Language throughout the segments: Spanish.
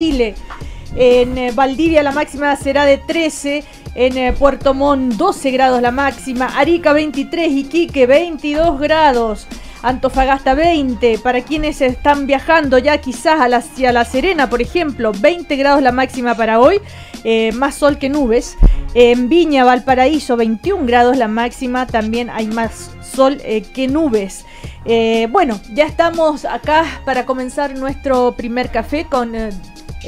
Chile. En eh, Valdivia la máxima será de 13, en eh, Puerto Montt 12 grados la máxima, Arica 23, Iquique 22 grados, Antofagasta 20, para quienes están viajando ya quizás hacia La Serena, por ejemplo, 20 grados la máxima para hoy, eh, más sol que nubes. En Viña, Valparaíso, 21 grados la máxima, también hay más sol que nubes. bueno, ya estamos acá para comenzar nuestro primer café con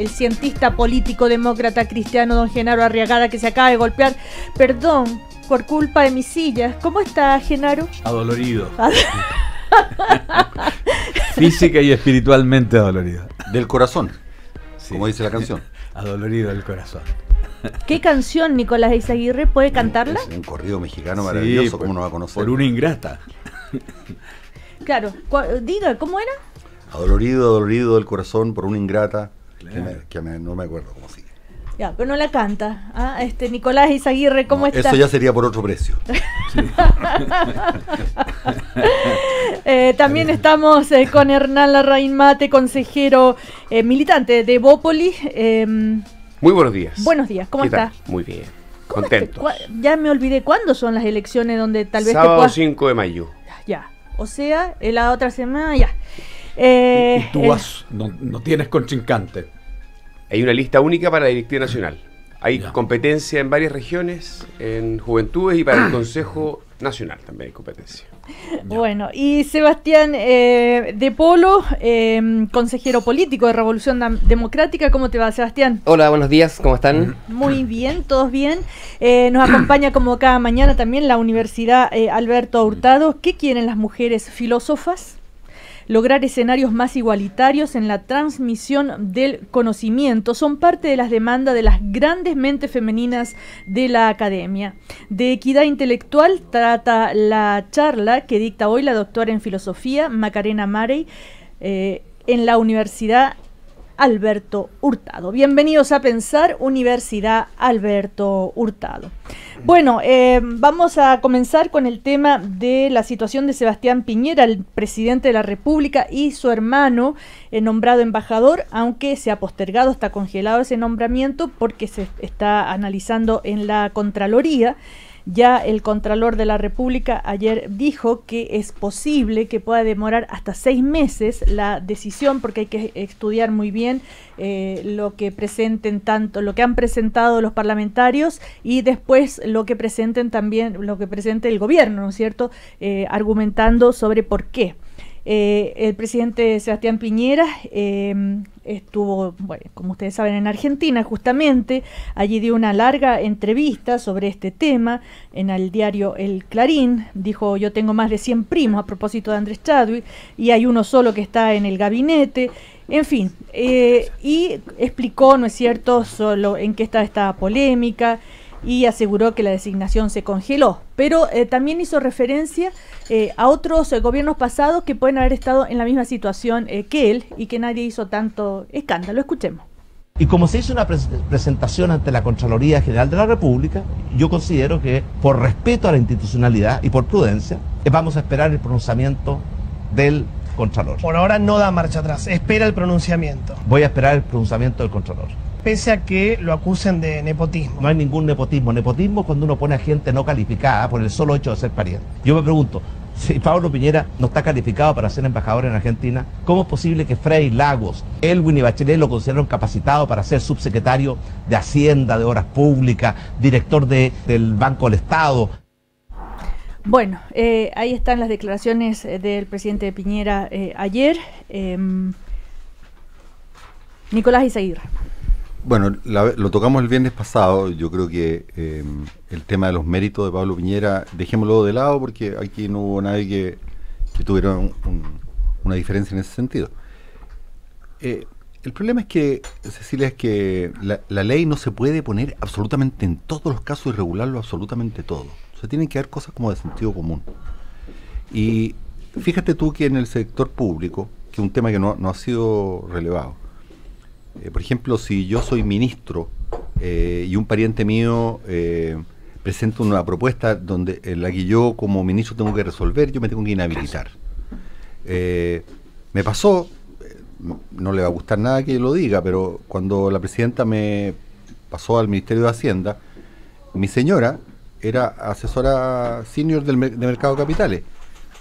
el cientista político demócrata cristiano don Genaro Arriagada que se acaba de golpear. Perdón por culpa de mis sillas. ¿Cómo está Genaro? Adolorido. Física y espiritualmente adolorido. Del corazón, como dice la canción. Adolorido del corazón. ¿Qué canción Nicolás Izaguirre puede cantarla? un corrido mexicano maravilloso, como pues, ¿cómo no va a conocer? Por una ingrata. Claro, diga, ¿cómo era? Adolorido, adolorido del corazón por una ingrata, que, no me acuerdo cómo sigue. Ya, pero no la canta. Ah, este, Nicolás Izaguirre, ¿cómo está? Eso ya sería por otro precio. Eh, también estamos eh, con Hernán Larraín Mate, consejero eh, militante de Bópolis em, Muy buenos días. Buenos días, ¿cómo está? Muy bien. Contento. ya me olvidé cuándo son las elecciones donde tal vez. Sábado 5 de mayo. Ya, o sea, la otra semana, ya. Eh, y, tú vas, no, no, tienes contrincante. Hay una lista única para la directiva nacional. Hay competencia en varias regiones, en juventudes y para el Consejo Nacional también hay competencia. Bueno, y Sebastián eh, De Polo, em, consejero político de Revolución Democrática, ¿cómo te va, Sebastián? Hola, buenos días, ¿cómo están? Mm. Muy bien, todos bien. Eh, nos acompaña como cada mañana también la Universidad Alberto Hurtado. ¿Qué quieren las mujeres filósofas? lograr escenarios más igualitarios en la transmisión del conocimiento son parte de las demandas de las grandes mentes femeninas de la academia. De equidad intelectual trata la charla que dicta hoy la doctora en filosofía Macarena Marey eh, en la Universidad Alberto Hurtado. Bienvenidos a Pensar Universidad Alberto Hurtado. Bueno, eh, vamos a comenzar con el tema de la situación de Sebastián Piñera, el presidente de la República y su hermano nombrado embajador, aunque se ha postergado, está congelado ese nombramiento porque se está analizando en la Contraloría. Ya el Contralor de la República ayer dijo que es posible que pueda demorar hasta seis meses la decisión porque hay que estudiar muy bien eh, lo que presenten tanto, lo que han presentado los parlamentarios y después lo que presenten también, lo que presente el gobierno, ¿no es cierto? Eh, argumentando sobre por qué. Eh, el presidente Sebastián Piñera eh, estuvo, como ustedes saben, en Argentina justamente. Allí dio una larga entrevista sobre este tema en el diario El Clarín. Dijo, yo tengo más de 100 primos a propósito de Andrés Chadwick y hay uno solo que está en el gabinete. En fin, eh, y explicó, ¿no es cierto?, solo en qué está esta polémica y aseguró que la designación se congeló. Pero eh, también hizo referencia eh, a otros eh, gobiernos pasados que pueden haber estado en la misma situación que él y que nadie hizo tanto escándalo. Escuchemos. Y como se hizo una presentación ante la Contraloría General de la República, yo considero que por respeto a la institucionalidad y por prudencia, vamos a esperar el pronunciamiento del Contralor. Por ahora no da marcha atrás, espera el pronunciamiento. Voy a esperar el pronunciamiento del Contralor pese a que lo acusen de nepotismo. No hay ningún nepotismo. Nepotismo es cuando uno pone a gente no calificada por el solo hecho de ser pariente. Yo me pregunto, si Pablo Piñera no está calificado para ser embajador en Argentina, ¿cómo es posible que Frey Lagos, Elwin y Bachelet lo consideraron capacitado para ser subsecretario de Hacienda, de Obras Públicas, director del Banco del Estado? Bueno, eh, ahí están las declaraciones eh, del presidente Piñera eh, ayer. Eh, Nicolás Isaguirre. Bueno, lo tocamos el viernes pasado. Yo creo que em, el tema de los méritos de Pablo Piñera, dejémoslo de lado porque aquí no hubo nadie que, tuviera una diferencia en ese sentido. Eh, el problema es que, Cecilia, es que la, ley no se puede poner absolutamente en todos los casos y regularlo absolutamente todo. O sea, tienen que haber cosas como de sentido común. Y fíjate tú que en el sector público, que es un tema que no ha sido relevado, eh, por ejemplo, si yo soy ministro eh, y un pariente mío eh, presenta una propuesta donde en la que yo como ministro tengo que resolver, yo me tengo que inhabilitar. me pasó, no le va a gustar nada que lo diga, pero cuando la presidenta me pasó al Ministerio de Hacienda, mi señora era asesora senior del, de Mercado de Capitales.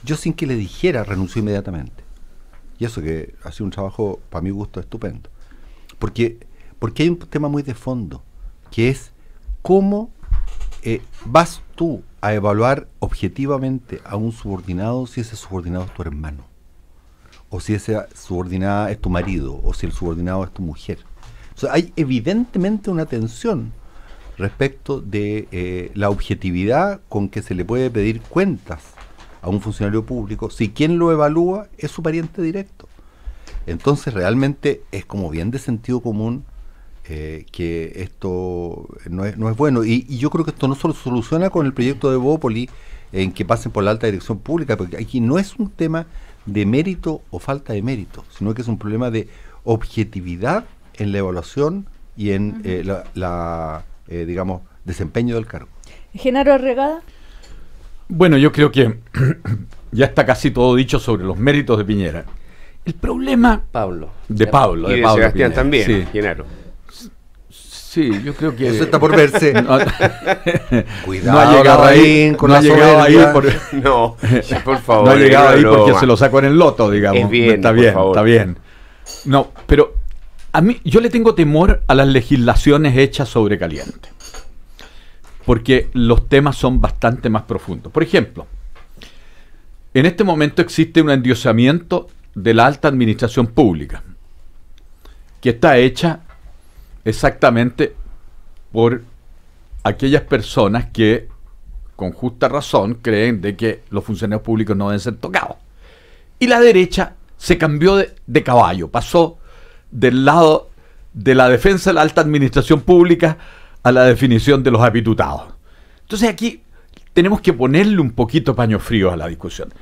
Yo sin que le dijera renunció inmediatamente. Y eso que ha sido un trabajo, para mi gusto, estupendo. Porque, porque hay un tema muy de fondo, que es cómo eh, vas tú a evaluar objetivamente a un subordinado si ese subordinado es tu hermano, o si esa subordinada es tu marido, o si el subordinado es tu mujer. hay evidentemente una tensión respecto de eh, la objetividad con que se le puede pedir cuentas a un funcionario público si quien lo evalúa es su pariente directo. Entonces realmente es como bien de sentido común eh, que esto no es, bueno. Y, yo creo que esto no solo soluciona con el proyecto de Bópoli en que pasen por la alta dirección pública, porque aquí no es un tema de mérito o falta de mérito, sino que es un problema de objetividad en la evaluación y en eh, la, eh, digamos, desempeño del cargo. Genaro Arregada. Bueno, yo creo que ya está casi todo dicho sobre los méritos de Piñera. El problema. Pablo. De Pablo. Y de, Sebastián también, sí. Sí, yo creo que. Eso está por verse. No, Cuidado, no ha llegado ahí. Con no ahí por, no, por favor. No ha llegado ahí porque se lo sacó en el loto, digamos. está bien, está bien. No, pero a mí, yo le tengo temor a las legislaciones hechas sobre caliente. Porque los temas son bastante más profundos. Por ejemplo, en este momento existe un endiosamiento de la alta administración pública, que está hecha exactamente por aquellas personas que con justa razón creen de que los funcionarios públicos no deben ser tocados. Y la derecha se cambió de, caballo, pasó del lado de la defensa de la alta administración pública a la definición de los apitutados Entonces aquí tenemos que ponerle un poquito paño frío a la discusión.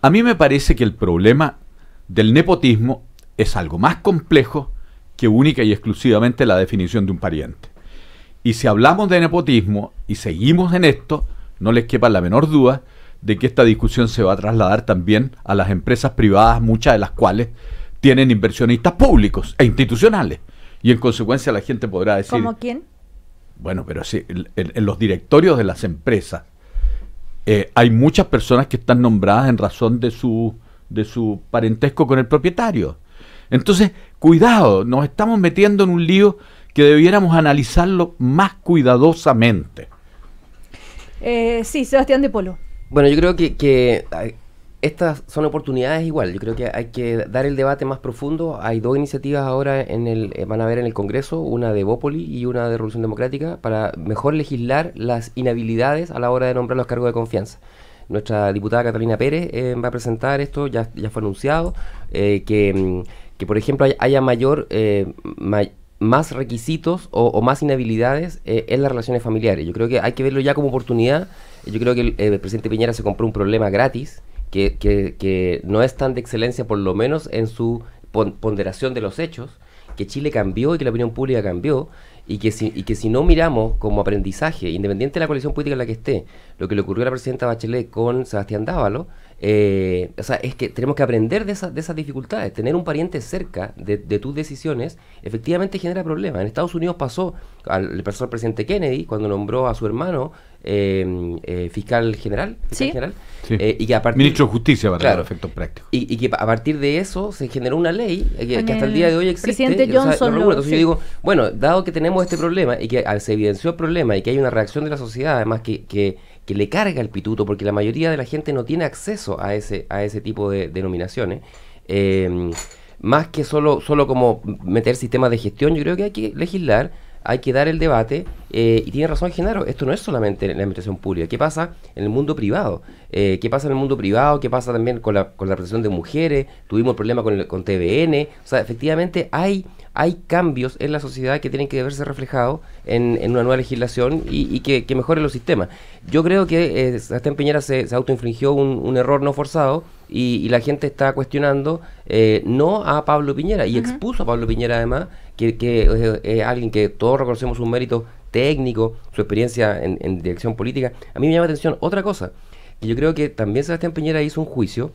A mí me parece que el problema del nepotismo es algo más complejo que única y exclusivamente la definición de un pariente. Y si hablamos de nepotismo y seguimos en esto, no les quepa la menor duda de que esta discusión se va a trasladar también a las empresas privadas, muchas de las cuales tienen inversionistas públicos e institucionales. Y en consecuencia la gente podrá decir... ¿Como quién? Bueno, pero sí, en, los directorios de las empresas eh, hay muchas personas que están nombradas en razón de su de su parentesco con el propietario. Entonces, cuidado, nos estamos metiendo en un lío que debiéramos analizarlo más cuidadosamente. Eh, sí, Sebastián de Polo. Bueno, yo creo que, ah, estas son oportunidades igual. Yo creo que hay que dar el debate más profundo. Hay dos iniciativas ahora en el eh, van a haber en el Congreso, una de Bópoli y una de Revolución Democrática para mejor legislar las inhabilidades a la hora de nombrar los cargos de confianza. Nuestra diputada Catalina Pérez eh, va a presentar esto, ya, ya fue anunciado, eh, mm, que, por ejemplo haya mayor... Eh, más requisitos o, más inhabilidades en las relaciones familiares. Yo creo que hay que verlo ya como oportunidad. Yo creo que el, presidente Piñera se compró un problema gratis, que, que, que, no es tan de excelencia, por lo menos en su ponderación de los hechos, que Chile cambió y que la opinión pública cambió y que, si, y que si no miramos como aprendizaje, independiente de la coalición política en la que esté, lo que le ocurrió a la presidenta Bachelet con Sebastián Dávalo, eh, o sea, es que tenemos que aprender de, esas, de esas dificultades. Tener un pariente cerca de, tus decisiones efectivamente genera problemas. En Estados Unidos pasó al personal presidente Kennedy cuando nombró a su hermano Em, eh, fiscal general, general eh, y que a partir, ministro de justicia para efectos prácticos y, que a partir de eso se generó una ley eh, que, hasta el día de hoy existe presidente Johnson digo bueno dado que tenemos este problema y que ah, se evidenció el problema y que hay una reacción de la sociedad además que, le carga el pituto porque la mayoría de la gente no tiene acceso a ese a ese tipo de denominaciones em, más que solo solo como meter sistemas de gestión yo creo que hay que legislar hay que dar el debate eh, y tiene razón Genaro, esto no es solamente en la administración pública, ¿qué pasa en el mundo privado? Eh, qué pasa en el mundo privado, qué pasa también con la, con la de mujeres, tuvimos problemas con, el, con TVN, o sea, efectivamente hay, hay cambios en la sociedad que tienen que verse reflejados en, una nueva legislación y, que, mejore los sistemas. Yo creo que eh, en Piñera se, se autoinfligió un, error no forzado y, la gente está cuestionando eh, no a Pablo Piñera y expuso a Pablo Piñera además, que, que eh, es alguien que todos reconocemos su mérito técnico, su experiencia en, en, dirección política. A mí me llama la atención otra cosa, y yo creo que también Sebastián Piñera hizo un juicio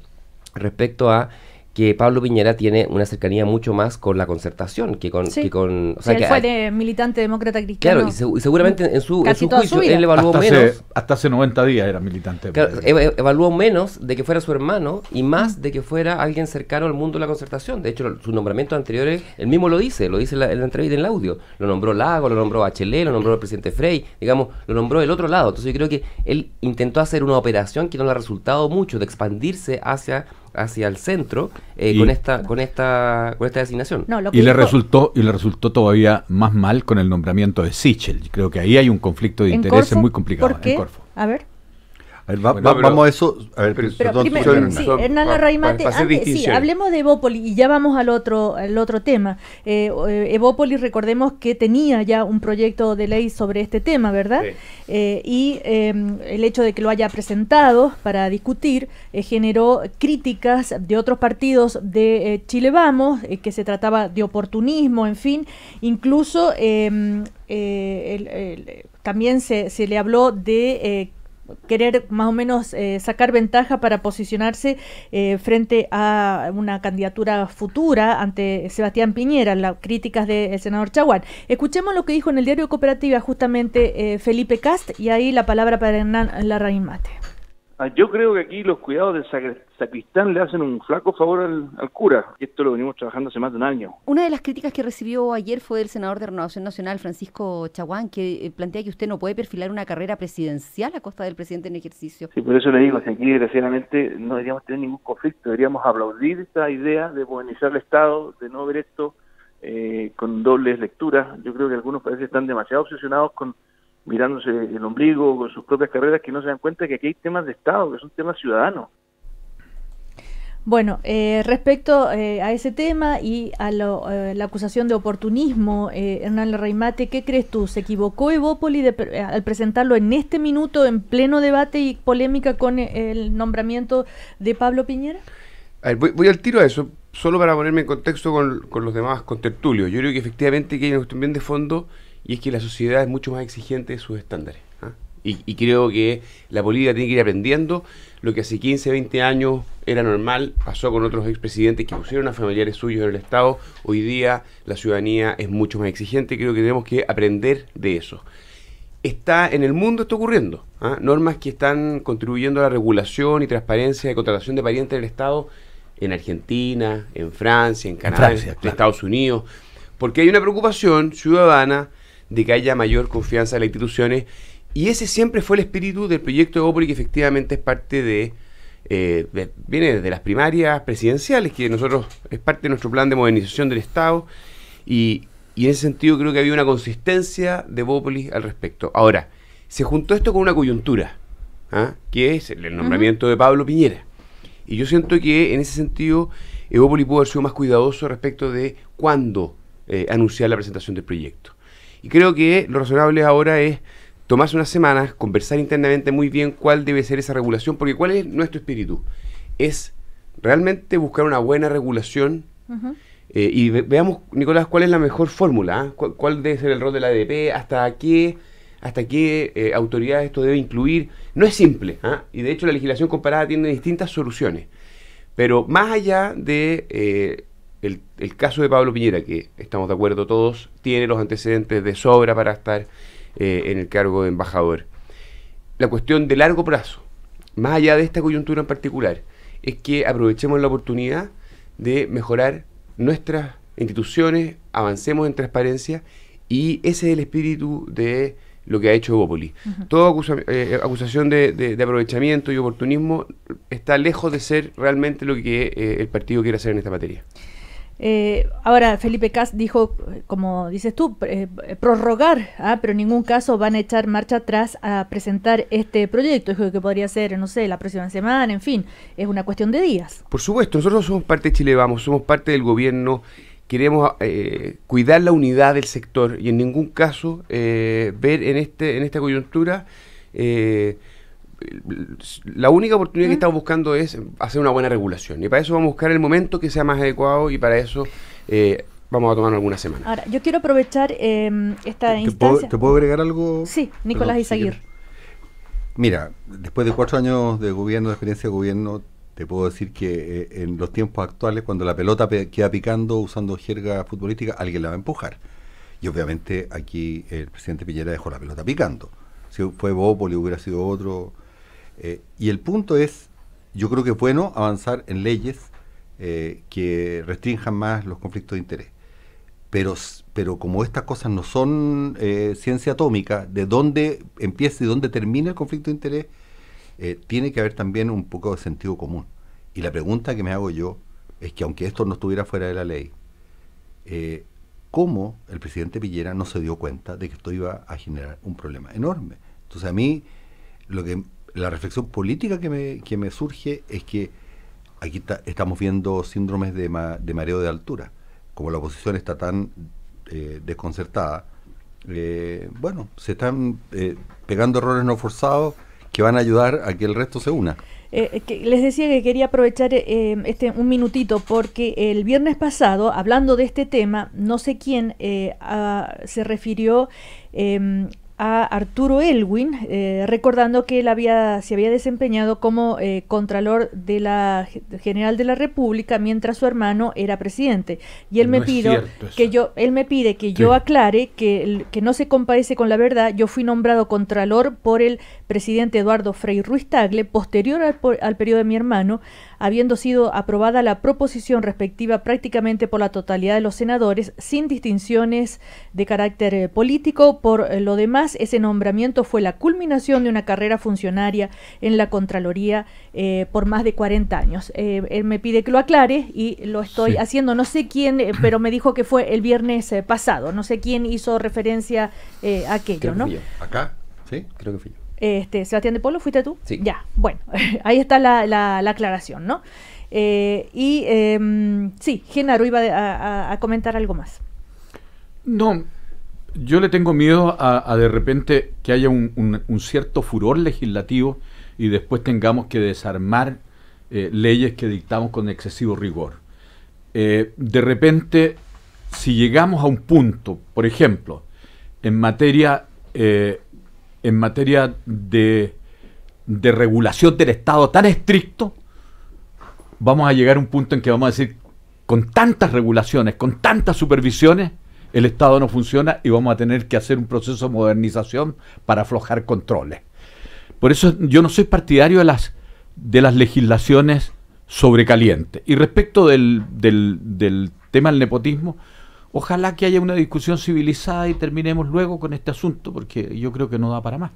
respecto a que Pablo Piñera tiene una cercanía mucho más con la concertación que con... él fue militante demócrata cristiano. Claro, y, seguramente en su, en juicio él evaluó hasta menos... hasta hace 90 días era militante. Claro, eh, evaluó menos de que fuera su hermano y más de que fuera alguien cercano al mundo de la concertación. De hecho, sus nombramientos anteriores, él mismo lo dice, lo dice en la, entrevista, en el audio. Lo nombró Lago, lo nombró Bachelet, lo nombró el presidente Frey, digamos, lo nombró el otro lado. Entonces yo creo que él intentó hacer una operación que no le ha resultado mucho, de expandirse hacia hacia el centro eh, con esta con esta con esta designación. y le resultó y le resultó todavía más mal con el nombramiento de Sichel. Creo que ahí hay un conflicto de intereses muy complicado ¿Por qué? en Corfo. A ver vamos a eso. A ver, sí, hablemos de Evópolis y ya vamos al otro, al otro tema. Eh, eh Evópolis, recordemos que tenía ya un proyecto de ley sobre este tema, ¿verdad? Eh, y em, el hecho de que lo haya presentado para discutir eh, generó críticas de otros partidos de Chile Vamos, que se trataba de oportunismo, en fin, incluso em, también se, se le habló de querer más o menos eh, sacar ventaja para posicionarse eh, frente a una candidatura futura ante Sebastián Piñera, las críticas del senador Chaguán. Escuchemos lo que dijo en el diario Cooperativa justamente eh, Felipe Cast y ahí la palabra para Hernán Larraín Mate. Ah, yo creo que aquí los cuidados del sacristán le hacen un flaco favor al, cura, esto lo venimos trabajando hace más de un año. Una de las críticas que recibió ayer fue del senador de Renovación Nacional, Francisco Chaguán, que eh, plantea que usted no puede perfilar una carrera presidencial a costa del presidente en ejercicio. Sí, por eso le digo, aquí desgraciadamente no deberíamos tener ningún conflicto, deberíamos aplaudir esta idea de modernizar el Estado, de no ver esto eh, con dobles lecturas. Yo creo que algunos países están demasiado obsesionados con mirándose el ombligo con sus propias carreras que no se dan cuenta que aquí hay temas de Estado, que son temas ciudadanos. Bueno, eh, respecto eh, a ese tema y a eh, la acusación de oportunismo, Hernán Reymate, ¿qué crees tú? ¿Se equivocó Evópoli al presentarlo en este minuto, en pleno debate y polémica con el nombramiento de Pablo Piñera? voy, al tiro a eso, solo para ponerme en contexto con, los demás con contertulios. Yo creo que efectivamente que hay una cuestión bien de fondo y es que la sociedad es mucho más exigente de sus estándares. ¿ah? Y, creo que la política tiene que ir aprendiendo lo que hace 15, 20 años era normal, pasó con otros expresidentes que pusieron a familiares suyos en el Estado, hoy día la ciudadanía es mucho más exigente, creo que tenemos que aprender de eso. Está en el mundo, está ocurriendo. ¿ah? Normas que están contribuyendo a la regulación y transparencia de contratación de parientes del Estado en Argentina, en Francia, en Canadá, en, Estados Unidos, porque hay una preocupación ciudadana de que haya mayor confianza en las instituciones. Y ese siempre fue el espíritu del proyecto de que efectivamente es parte de, eh, viene de las primarias presidenciales, que nosotros es parte de nuestro plan de modernización del Estado. Y, en ese sentido creo que había una consistencia de Bópolis al respecto. Ahora, se juntó esto con una coyuntura, ¿ah? que es el nombramiento de Pablo Piñera. Y yo siento que en ese sentido Evópolis eh, pudo haber sido más cuidadoso respecto de cuándo eh, anunciar la presentación del proyecto. Y creo que lo razonable ahora es tomarse unas semanas, conversar internamente muy bien cuál debe ser esa regulación, porque cuál es nuestro espíritu. Es realmente buscar una buena regulación. Eh, y veamos, Nicolás, cuál es la mejor fórmula, ¿ah? ¿Cuál, debe ser el rol de la ADP, hasta qué hasta qué eh, autoridad esto debe incluir. No es simple, ¿ah? y de hecho la legislación comparada tiene distintas soluciones. Pero más allá de eh, el, caso de Pablo Piñera, que estamos de acuerdo todos, tiene los antecedentes de sobra para estar eh, en el cargo de embajador. La cuestión de largo plazo, más allá de esta coyuntura en particular, es que aprovechemos la oportunidad de mejorar nuestras instituciones, avancemos en transparencia y ese es el espíritu de lo que ha hecho Bópoli. Toda eh, acusación de, aprovechamiento y oportunismo está lejos de ser realmente lo que eh, el partido quiere hacer en esta materia. Eh, ahora, Felipe Cas dijo, como dices tú, eh, prorrogar, ¿ah? pero en ningún caso van a echar marcha atrás a presentar este proyecto. Dijo que podría ser, no sé, la próxima semana, en fin, es una cuestión de días. Por supuesto, nosotros somos parte de Chile Vamos, somos parte del gobierno, queremos eh, cuidar la unidad del sector y en ningún caso ver en, este, en esta coyuntura... Eh, la única oportunidad que estamos buscando es hacer una buena regulación. Y para eso vamos a buscar el momento que sea más adecuado y para eso eh, vamos a tomar algunas semanas. Ahora, yo quiero aprovechar em, esta ¿Te instancia. ¿Te puedo agregar algo? Sí, Nicolás y Mira, después de cuatro años de gobierno, de experiencia de gobierno, te puedo decir que eh, en los tiempos actuales, cuando la pelota queda picando usando jerga futbolística, alguien la va a empujar. Y obviamente aquí el presidente Piñera dejó la pelota picando. Si fue Bópoli, hubiera sido otro, eh, y el punto es, yo creo que es bueno avanzar en leyes eh, que restrinjan más los conflictos de interés. Pero, pero como estas cosas no son eh, ciencia atómica, de dónde empieza y dónde termina el conflicto de interés, tiene que haber también un poco de sentido común. Y la pregunta que me hago yo es que aunque esto no estuviera fuera de la ley, ¿cómo el presidente Villera no se dio cuenta de que esto iba a generar un problema enorme? Entonces a mí lo que la reflexión política que me, surge es que aquí estamos viendo síndromes de, de, mareo de altura. Como la oposición está tan eh, desconcertada, eh, bueno, se están eh, pegando errores no forzados que van a ayudar a que el resto se una. les decía que quería aprovechar este un minutito porque el viernes pasado, hablando de este tema, no sé quién ah, se refirió em, a Arturo Elwin, eh, recordando que él había, se había desempeñado como eh, Contralor de la General de la República mientras su hermano era presidente. Y él me que yo, él me pide que yo aclare que, que no se comparece con la verdad. Yo fui nombrado Contralor por el presidente Eduardo Frei Ruiz Tagle, posterior al, al, periodo de mi hermano, habiendo sido aprobada la proposición respectiva prácticamente por la totalidad de los senadores, sin distinciones de carácter eh, político. Por eh, lo demás, ese nombramiento fue la culminación de una carrera funcionaria en la Contraloría eh, por más de 40 años. él me pide que lo aclare y lo estoy haciendo. No sé quién, pero me dijo que fue el viernes pasado. No sé quién hizo referencia a aquello, que ¿no? Acá, sí, creo que fui yo. Este, Sebastián de Polo, ¿fuiste tú? Sí. Ya, bueno, ahí está la, aclaración, ¿no? Eh, y em, sí, Genaro iba a, comentar algo más. No, yo le tengo miedo a, de repente que haya un, cierto furor legislativo y después tengamos que desarmar eh, leyes que dictamos con excesivo rigor. Eh, de repente, si llegamos a un punto, por ejemplo, en materia en materia de, de regulación del Estado tan estricto, vamos a llegar a un punto en que vamos a decir, con tantas regulaciones, con tantas supervisiones, el Estado no funciona y vamos a tener que hacer un proceso de modernización para aflojar controles. Por eso yo no soy partidario de las, de las legislaciones sobrecalientes. Y respecto del, del tema del nepotismo, Ojalá que haya una discusión civilizada y terminemos luego con este asunto, porque yo creo que no da para más.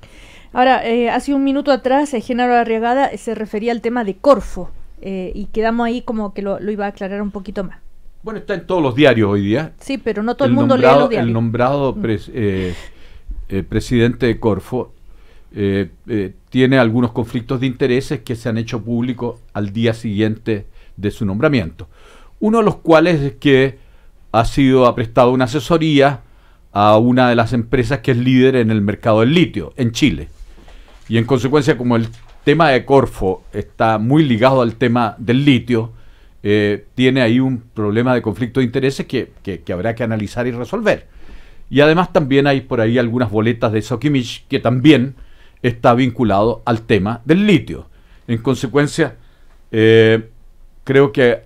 Ahora, eh, hace un minuto atrás, eh, Génaro Arriagada eh, se refería al tema de Corfo, y quedamos ahí como que lo, iba a aclarar un poquito más. Bueno, está en todos los diarios hoy día. Sí, pero no todo el, mundo lee los diarios. El nombrado mm. presidente de Corfo tiene algunos conflictos de intereses que se han hecho públicos al día siguiente de su nombramiento. Uno de los cuales es que ha sido ha prestado una asesoría a una de las empresas que es líder en el mercado del litio en Chile. Y en consecuencia, como el tema de Corfo está muy ligado al tema del litio, eh, tiene ahí un problema de conflicto de intereses que, habrá que analizar y resolver. Y además también hay por ahí algunas boletas de Sokimich que también está vinculado al tema del litio. En consecuencia, eh, creo que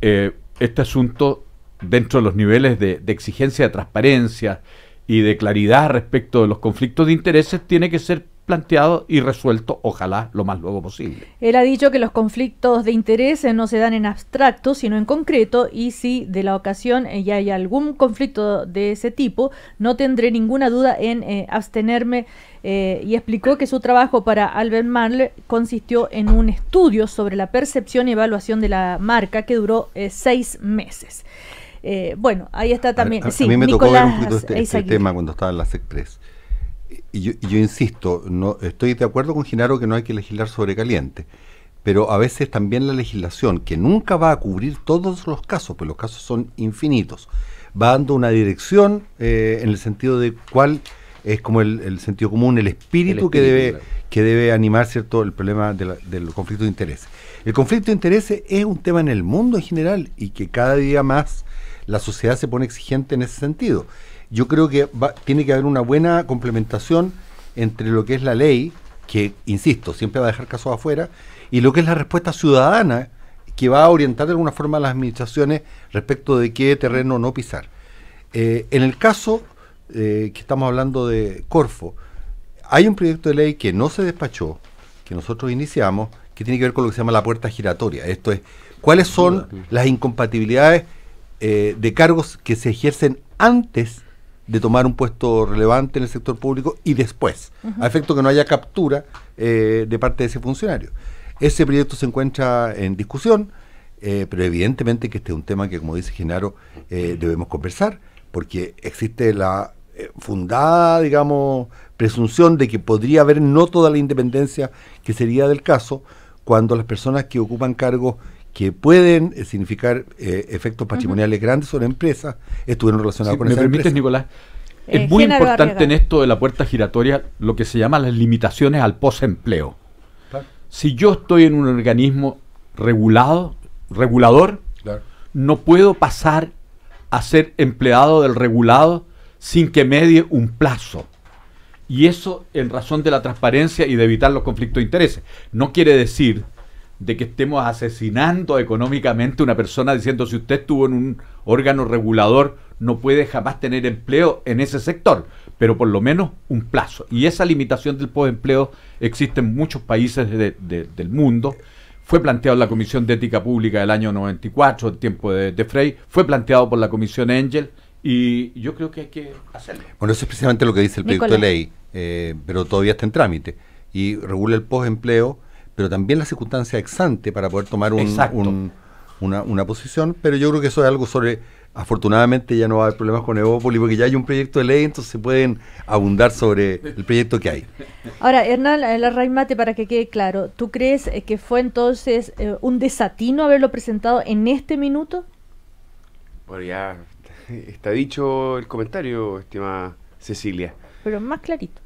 eh, este asunto dentro de los niveles de, exigencia de transparencia y de claridad respecto de los conflictos de intereses tiene que ser planteado y resuelto, ojalá, lo más luego posible. Él ha dicho que los conflictos de intereses no se dan en abstracto, sino en concreto, y si de la ocasión eh, ya hay algún conflicto de ese tipo, no tendré ninguna duda en eh, abstenerme. Eh, y explicó que su trabajo para Albert Marle consistió en un estudio sobre la percepción y evaluación de la marca que duró seis meses. Eh, bueno, ahí está también. A, mí me tocó ver un este, este tema cuando estaba en la SECPRES. Y yo, insisto, no estoy de acuerdo con Ginaro que no hay que legislar sobre caliente, pero a veces también la legislación, que nunca va a cubrir todos los casos, pues los casos son infinitos, va dando una dirección eh, en el sentido de cuál es como el, sentido común, el espíritu, que, debe, que debe animar cierto el problema del conflicto de intereses. El conflicto de intereses es un tema en el mundo en general y que cada día más la sociedad se pone exigente en ese sentido. Yo creo que tiene que haber una buena complementación entre lo que es la ley, que, insisto, siempre va a dejar casos afuera, y lo que es la respuesta ciudadana, que va a orientar de alguna forma a las administraciones respecto de qué terreno no pisar. Eh, en el caso eh, que estamos hablando de Corfo, hay un proyecto de ley que no se despachó, que nosotros iniciamos, que tiene que ver con lo que se llama la puerta giratoria. Esto es, ¿cuáles son las incompatibilidades eh, de cargos que se ejercen antes de tomar un puesto relevante en el sector público y después, a efecto que no haya captura eh, de parte de ese funcionario. Ese proyecto se encuentra en discusión, eh, pero evidentemente que este es un tema que, como dice Genaro, debemos conversar, porque existe la fundada, digamos, presunción de que podría haber no toda la independencia que sería del caso cuando las personas que ocupan cargos que pueden eh, significar eh, efectos patrimoniales grandes sobre empresas, estuvieron relacionados con ¿Me permites, Nicolás? Eh, es muy importante en esto de la puerta giratoria lo que se llama las limitaciones al posempleo. empleo Si yo estoy en un organismo regulado, regulador, no puedo pasar a ser empleado del regulado sin que medie un plazo. Y eso en razón de la transparencia y de evitar los conflictos de intereses. No quiere decir de que estemos asesinando económicamente a una persona diciendo si usted estuvo en un órgano regulador no puede jamás tener empleo en ese sector, pero por lo menos un plazo. Y esa limitación del post-empleo existe en muchos países del mundo. Fue planteado en la Comisión de Ética Pública del año 94, el tiempo de, de Frey, fue planteado por la Comisión Angel y yo creo que hay que hacerlo. Bueno, eso es precisamente lo que dice el proyecto de ley, eh, pero todavía está en trámite. Y regula el post-empleo pero también la circunstancia exante para poder tomar una, posición. Pero yo creo que eso es algo sobre afortunadamente ya no va a haber problemas con Evópolis porque ya hay un proyecto de ley, entonces se pueden abundar sobre el proyecto que hay. Ahora, Hernán eh, la raimate para que quede claro, ¿tú crees eh, que fue entonces eh, un desatino haberlo presentado en este minuto? Bueno, ya está dicho el comentario, estimada Cecilia. Pero más clarito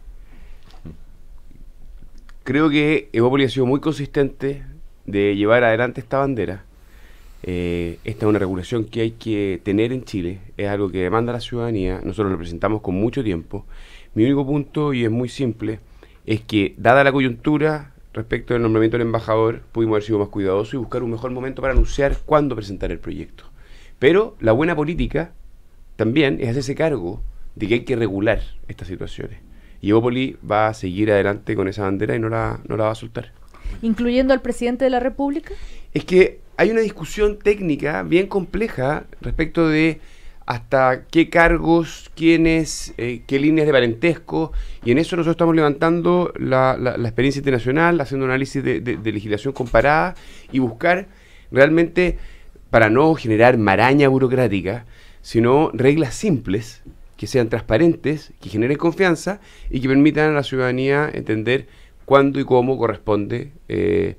creo que Evópolis ha sido muy consistente de llevar adelante esta bandera. Eh, esta es una regulación que hay que tener en Chile, es algo que demanda la ciudadanía, nosotros lo presentamos con mucho tiempo. Mi único punto, y es muy simple, es que dada la coyuntura respecto del nombramiento del embajador, pudimos haber sido más cuidadosos y buscar un mejor momento para anunciar cuándo presentar el proyecto. Pero la buena política también es hacerse cargo de que hay que regular estas situaciones y Opoli va a seguir adelante con esa bandera y no la, va a soltar. ¿Incluyendo al presidente de la República? Es que hay una discusión técnica bien compleja respecto de hasta qué cargos, quiénes, eh, qué líneas de parentesco, y en eso nosotros estamos levantando la, experiencia internacional, haciendo análisis de legislación comparada y buscar realmente, para no generar maraña burocrática, sino reglas simples que sean transparentes, que generen confianza y que permitan a la ciudadanía entender cuándo y cómo corresponde. Eh,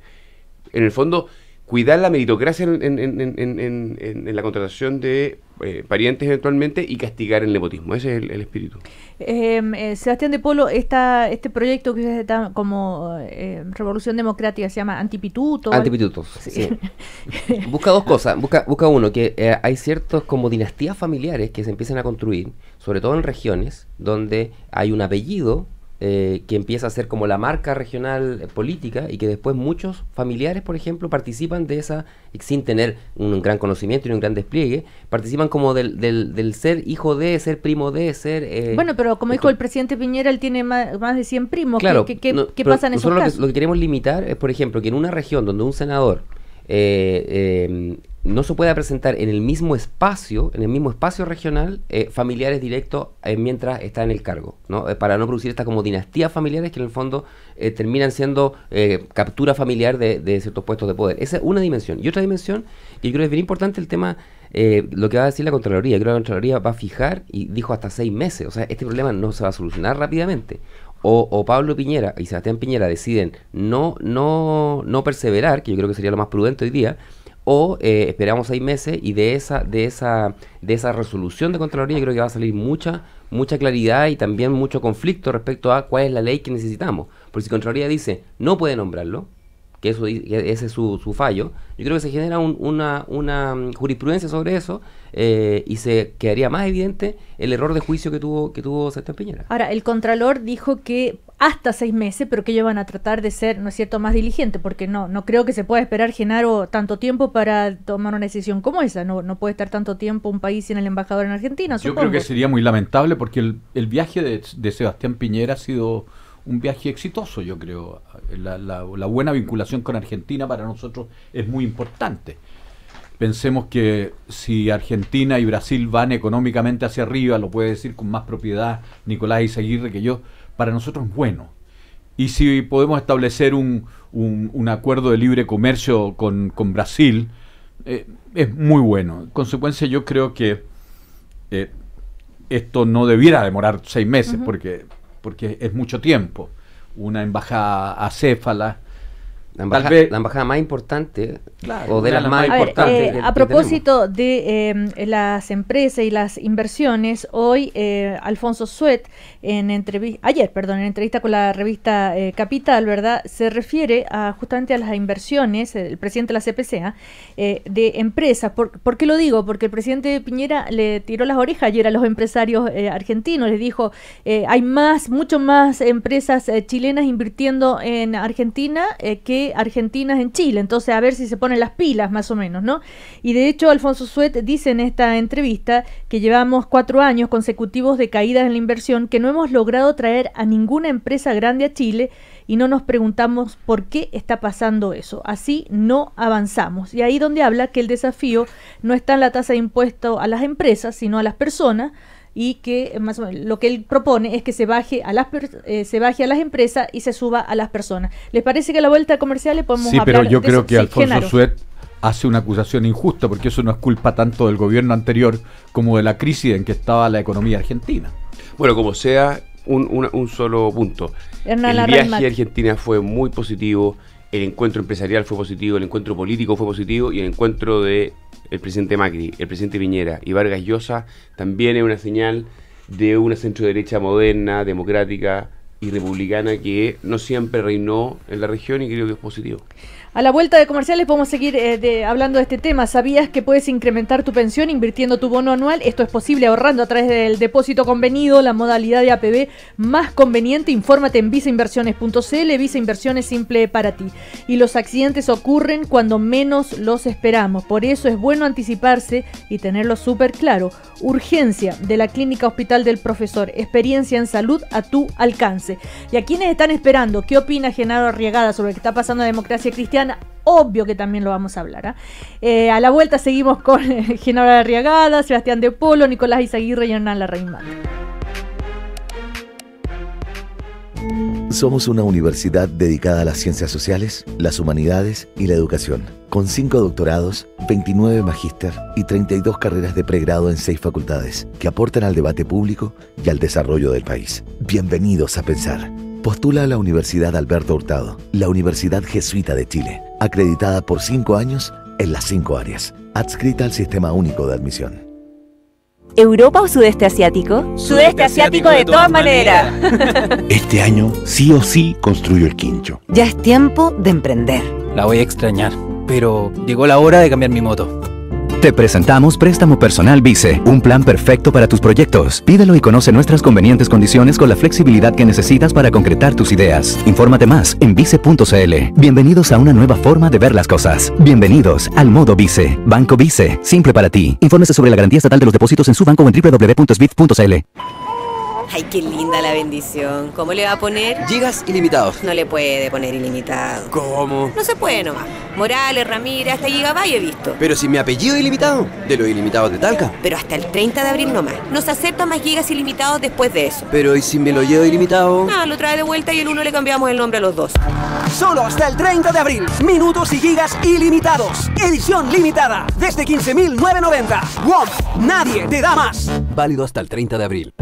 en el fondo, cuidar la meritocracia en, la contratación de eh, parientes eventualmente y castigar el nepotismo. Ese es el, espíritu. Em, eh, Sebastián de Polo, este proyecto que ustedes está como Revolución Democrática se llama Antipituto. Antipituto, sí. busca dos cosas. Busca, busca uno, que hay ciertos como dinastías familiares que se empiezan a construir sobre todo en regiones donde hay un apellido eh, que empieza a ser como la marca regional eh, política y que después muchos familiares, por ejemplo, participan de esa, sin tener un gran conocimiento y un gran despliegue, participan como del, del, del ser hijo de, ser primo de, ser... Eh, bueno, pero como dijo el presidente Piñera, él tiene más, más de 100 primos. Claro, ¿Qué, pasa en esos lo Que, lo que queremos limitar es, por ejemplo, que en una región donde un senador eh, em, no se pueda presentar en el mismo espacio, en el mismo espacio regional, eh, familiares directos eh, mientras está en el cargo, ¿no? Eh, para no producir estas como dinastías familiares que en el fondo terminan siendo captura familiar de, de, ciertos puestos de poder. Esa es una dimensión. Y otra dimensión, que yo creo que es bien importante el tema, lo que va a decir la Contraloría. Creo que la Contraloría va a fijar, y dijo hasta seis meses, o sea, este problema no se va a solucionar rápidamente. O, o, Pablo Piñera y Sebastián Piñera deciden no, no, no perseverar, que yo creo que sería lo más prudente hoy día, o eh, esperamos seis meses y de esa, de esa, de esa resolución de Contraloría creo que va a salir mucha, mucha claridad y también mucho conflicto respecto a cuál es la ley que necesitamos. Porque si Contraloría dice no puede nombrarlo, que, eso, ese es su, su, fallo, yo creo que se genera una, una, mm, jurisprudencia sobre eso eh, y se quedaría más evidente el error de juicio que tuvo, que tuvo Sebastián Piñera. Ahora, el Contralor dijo que hasta seis meses, pero que ellos van a tratar de ser, ¿no es cierto?, más diligente, porque no, no creo que se pueda esperar, Genaro, tanto tiempo para tomar una decisión como esa. No, no puede estar tanto tiempo un país sin el embajador en Argentina. Yo creo que sería muy lamentable porque el, el viaje de, de Sebastián Piñera ha sido un viaje exitoso, yo creo, la, buena vinculación con Argentina para nosotros es muy importante pensemos que si Argentina y Brasil van económicamente hacia arriba, lo puede decir con más propiedad Nicolás Izaguirre que yo, para nosotros es bueno. Y si podemos establecer un, un, acuerdo de libre comercio con, Brasil, eh, es muy bueno. En consecuencia, yo creo que eh, esto no debiera demorar seis meses, porque, porque es mucho tiempo una embajada acéfala la embajada, más importante, o de la más, importantes. a eh, propósito de eh, las empresas y las inversiones, hoy eh, Alfonso Suet, en ayer, perdón, en entrevista con la revista Capital, ¿verdad? Se refiere a, justamente a las inversiones, el presidente de la CPCA, ¿ah? de empresas. ¿Por, qué lo digo? Porque el presidente Piñera le tiró las orejas ayer a los empresarios argentinos, les dijo, hay más, mucho más empresas chilenas invirtiendo en Argentina que argentinas en Chile. Entonces, a ver si se ponen las pilas, más o menos, ¿no? Y de hecho, Alfonso Suet dice en esta entrevista que llevamos cuatro años consecutivos de caídas en la inversión, que no hemos logrado traer a ninguna empresa grande a Chile y no nos preguntamos por qué está pasando eso. Así no avanzamos. Y ahí donde habla que el desafío no está en la tasa de impuesto a las empresas, sino a las personas y que eh, más lo que él propone es que se baje a las eh, se baje a las empresas y se suba a las personas. ¿Les parece que a la vuelta comercial le podemos sí, pero yo creo que Alfonso hace una acusación injusta porque eso no es culpa tanto del gobierno anterior como de la crisis en que estaba la economía argentina. Bueno, como sea, un, solo punto. el viaje a Argentina fue muy positivo, el encuentro empresarial fue positivo, el encuentro político fue positivo y el encuentro de el presidente Macri, el presidente Viñera y Vargas Llosa también es una señal de una centro derecha moderna, democrática y republicana que no siempre reinó en la región y creo que es positivo. A la vuelta de comerciales podemos seguir eh, hablando de este tema. ¿Sabías que puedes incrementar tu pensión invirtiendo tu bono anual? Esto es posible ahorrando a través del depósito convenido, la modalidad de APB más conveniente. Infórmate en visainversiones.cl, Visa Inversiones simple para ti. Y los accidentes ocurren cuando menos los esperamos. Por eso es bueno anticiparse y tenerlo súper claro. Urgencia de la Clínica Hospital del Profesor. Experiencia en salud a tu alcance. Y a quienes están esperando, ¿qué opina Genaro Arriagada sobre lo que está pasando en democracia cristiana? Obvio que también lo vamos a hablar. ¿ah? Eh, a la vuelta seguimos con eh, Genora Arriagada, Sebastián de Polo, Nicolás Izaguirre y Hernán Larraimán. Somos una universidad dedicada a las ciencias sociales, las humanidades y la educación, con cinco doctorados, 29 magíster y 32 carreras de pregrado en seis facultades, que aportan al debate público y al desarrollo del país. Bienvenidos a Pensar. Postula a la Universidad Alberto Hurtado, la Universidad Jesuita de Chile, acreditada por cinco años en las cinco áreas, adscrita al Sistema Único de Admisión. ¿Europa o sudeste asiático? Sudeste, asiático, de, todas, maneras. Este año sí o sí construyo el quincho. Ya es tiempo de emprender. La voy a extrañar, pero llegó la hora de cambiar mi moto. Te presentamos Préstamo Personal Vice, un plan perfecto para tus proyectos. Pídelo y conoce nuestras convenientes condiciones con la flexibilidad que necesitas para concretar tus ideas. Infórmate más en vice.cl. Bienvenidos a una nueva forma de ver las cosas. Bienvenidos al modo Vice. Banco Vice, simple para ti. Infórmese sobre la garantía estatal de los depósitos en su banco en www.sbif.cl. Ay, qué linda la bendición. ¿Cómo le va a poner? Gigas ilimitados. No le puede poner ilimitado. ¿Cómo? No se puede nomás. Morales, Ramírez, hasta Gigabyte he visto. Pero si mi apellido ilimitado, de los ilimitados de Talca. Pero hasta el 30 de abril nomás. Nos aceptan más gigas ilimitados después de eso. Pero ¿y si me lo llevo ilimitado? Ah, lo trae de vuelta y el uno le cambiamos el nombre a los dos. Solo hasta el 30 de abril. Minutos y gigas ilimitados. Edición limitada. Desde 15.990. ¡Wow! Nadie te da más. Válido hasta el 30 de abril.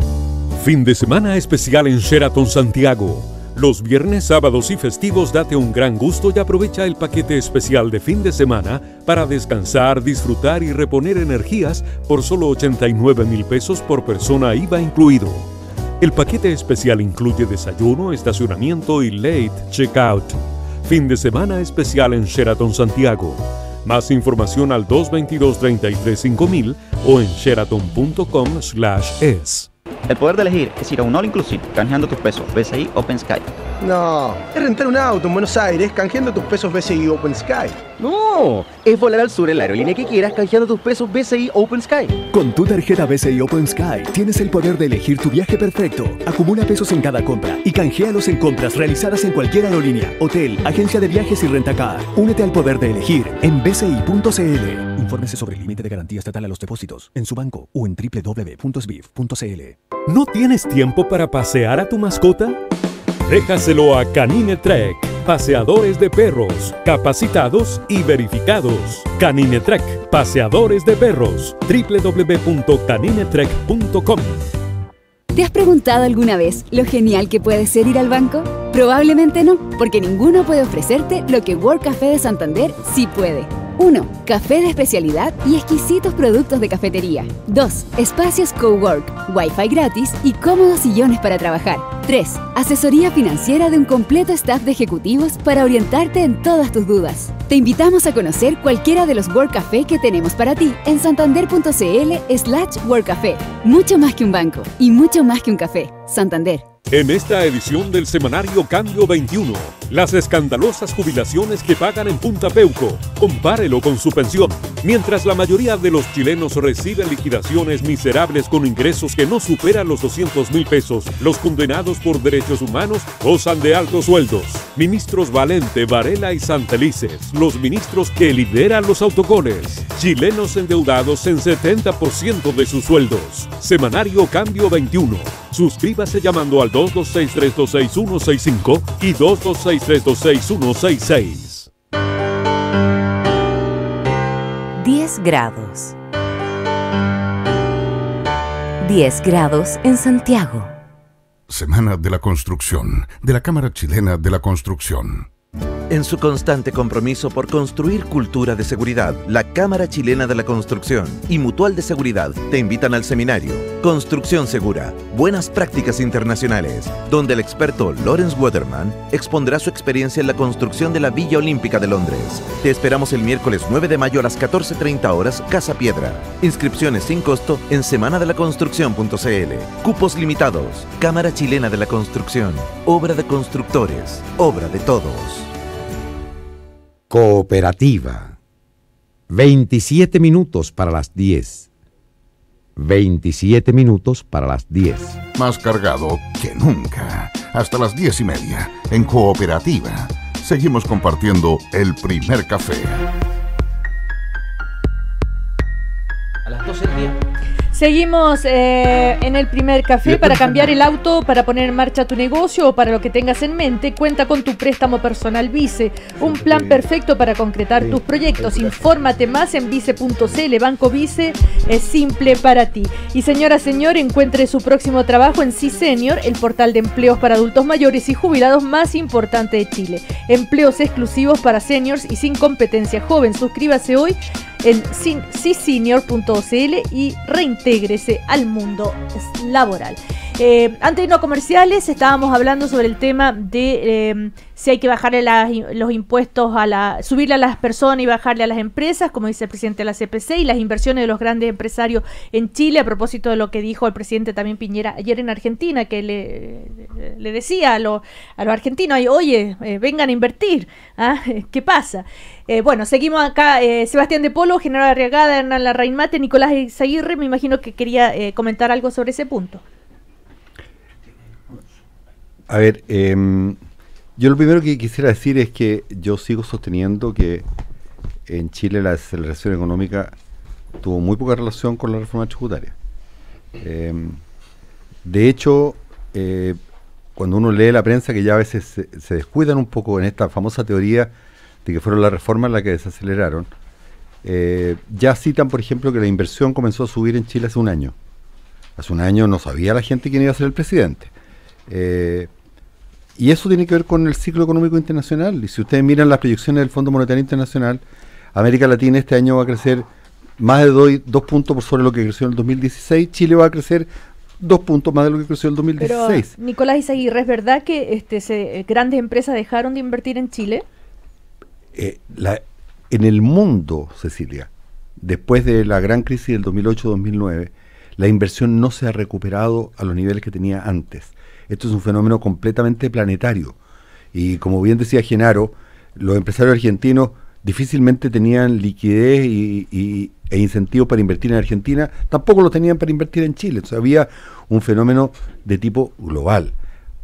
Fin de semana especial en Sheraton Santiago. Los viernes, sábados y festivos date un gran gusto y aprovecha el paquete especial de fin de semana para descansar, disfrutar y reponer energías por solo 89 mil pesos por persona IVA incluido. El paquete especial incluye desayuno, estacionamiento y late checkout. Fin de semana especial en Sheraton Santiago. Más información al 222 5000 o en sheraton.com/es. El poder de elegir es ir a un all inclusive, canjeando tus pesos, BCI Open Sky. No, es rentar un auto en Buenos Aires canjeando tus pesos BCI Open Sky. No, es volar al sur en la aerolínea que quieras canjeando tus pesos BCI Open Sky. Con tu tarjeta BCI Open Sky tienes el poder de elegir tu viaje perfecto. Acumula pesos en cada compra y canjea los en compras realizadas en cualquier aerolínea, hotel, agencia de viajes y rentacar. Únete al poder de elegir en bci.cl. Infórmese sobre el límite de garantía estatal a los depósitos en su banco o en www.sbif.cl. ¿No tienes tiempo para pasear a tu mascota? Déjaselo a Canine Trek. Paseadores de perros, capacitados y verificados. Canine Trek, paseadores de perros. www.caninetrek.com. ¿Te has preguntado alguna vez lo genial que puede ser ir al banco? Probablemente no, porque ninguno puede ofrecerte lo que World Café de Santander sí puede. 1. Café de especialidad y exquisitos productos de cafetería. 2. Espacios Cowork, WiFi gratis y cómodos sillones para trabajar. 3. Asesoría financiera de un completo staff de ejecutivos para orientarte en todas tus dudas. Te invitamos a conocer cualquiera de los Work Café que tenemos para ti en santander.cl slash café Mucho más que un banco y mucho más que un café. Santander. En esta edición del semanario Cambio 21, las escandalosas jubilaciones que pagan en Punta Peuco, compárelo con su pensión. Mientras la mayoría de los chilenos reciben liquidaciones miserables con ingresos que no superan los 200 mil pesos, los condenados por derechos humanos gozan de altos sueldos. Ministros Valente, Varela y Santelices, los ministros que lideran los autocones. Chilenos endeudados en 70% de sus sueldos. Semanario Cambio 21. Suscríbase llamando al 226-326-165 y 226-326-166. 10 grados. 10 grados en Santiago. Semana de la Construcción, de la Cámara Chilena de la Construcción. En su constante compromiso por construir cultura de seguridad, la Cámara Chilena de la Construcción y Mutual de Seguridad te invitan al seminario Construcción Segura, Buenas Prácticas Internacionales, donde el experto Lawrence Waterman expondrá su experiencia en la construcción de la Villa Olímpica de Londres. Te esperamos el miércoles 9 de mayo a las 14.30 horas, Casa Piedra. Inscripciones sin costo en semanadelaconstrucción.cl. Cupos limitados. Cámara Chilena de la Construcción. Obra de constructores. Obra de todos. Cooperativa. 27 minutos para las 10. 27 minutos para las 10. Más cargado que nunca. Hasta las 10 y media. En Cooperativa. Seguimos compartiendo el primer café. A las 12 del día. Seguimos eh, en el primer café para cambiar el auto, para poner en marcha tu negocio o para lo que tengas en mente. Cuenta con tu préstamo personal Vice, un plan perfecto para concretar tus proyectos. Infórmate más en vice.cl. Banco Vice es simple para ti. Y señora, señor, encuentre su próximo trabajo en C-Senior, el portal de empleos para adultos mayores y jubilados más importante de Chile. Empleos exclusivos para seniors y sin competencia joven. Suscríbase hoy en cisenior.cl y reintégrese al mundo laboral. Eh, antes de irnos comerciales, estábamos hablando sobre el tema de em, si hay que bajarle los impuestos a la, subirle a las personas y bajarle a las empresas, como dice el presidente de la CPC, y las inversiones de los grandes empresarios en Chile, a propósito de lo que dijo el presidente también Piñera ayer en Argentina, que le, decía a, los argentinos, oye, eh, vengan a invertir, ¿ah? ¿qué pasa? Eh, bueno, seguimos acá. Eh, Sebastián de Polo, General Arriagada, Hernán Larraín Mate, Nicolás Izaguirre. Me imagino que quería eh, comentar algo sobre ese punto. A ver, em, yo lo primero que quisiera decir es que yo sigo sosteniendo que en Chile la aceleración económica tuvo muy poca relación con la reforma tributaria. Em, de hecho, cuando uno lee la prensa, que ya a veces se, se descuidan un poco en esta famosa teoría que fueron las reformas las que desaceleraron, eh, ya citan, por ejemplo, que la inversión comenzó a subir en Chile hace un año. Hace un año no sabía la gente quién iba a ser el presidente. Eh, y eso tiene que ver con el ciclo económico internacional. Y si ustedes miran las proyecciones del Fondo Monetario Internacional, América Latina este año va a crecer más de dos puntos por sobre lo que creció en el 2016. Chile va a crecer dos puntos más de lo que creció en el 2016. Pero, Nicolás Isaguirre, ¿es verdad que este, eh, grandes empresas dejaron de invertir en Chile? Eh, en el mundo, Cecilia, después de la gran crisis del 2008-2009, la inversión no se ha recuperado a los niveles que tenía antes. Esto es un fenómeno completamente planetario. Y como bien decía Genaro, los empresarios argentinos difícilmente tenían liquidez y, e incentivos para invertir en Argentina, tampoco lo tenían para invertir en Chile. Entonces había un fenómeno de tipo global.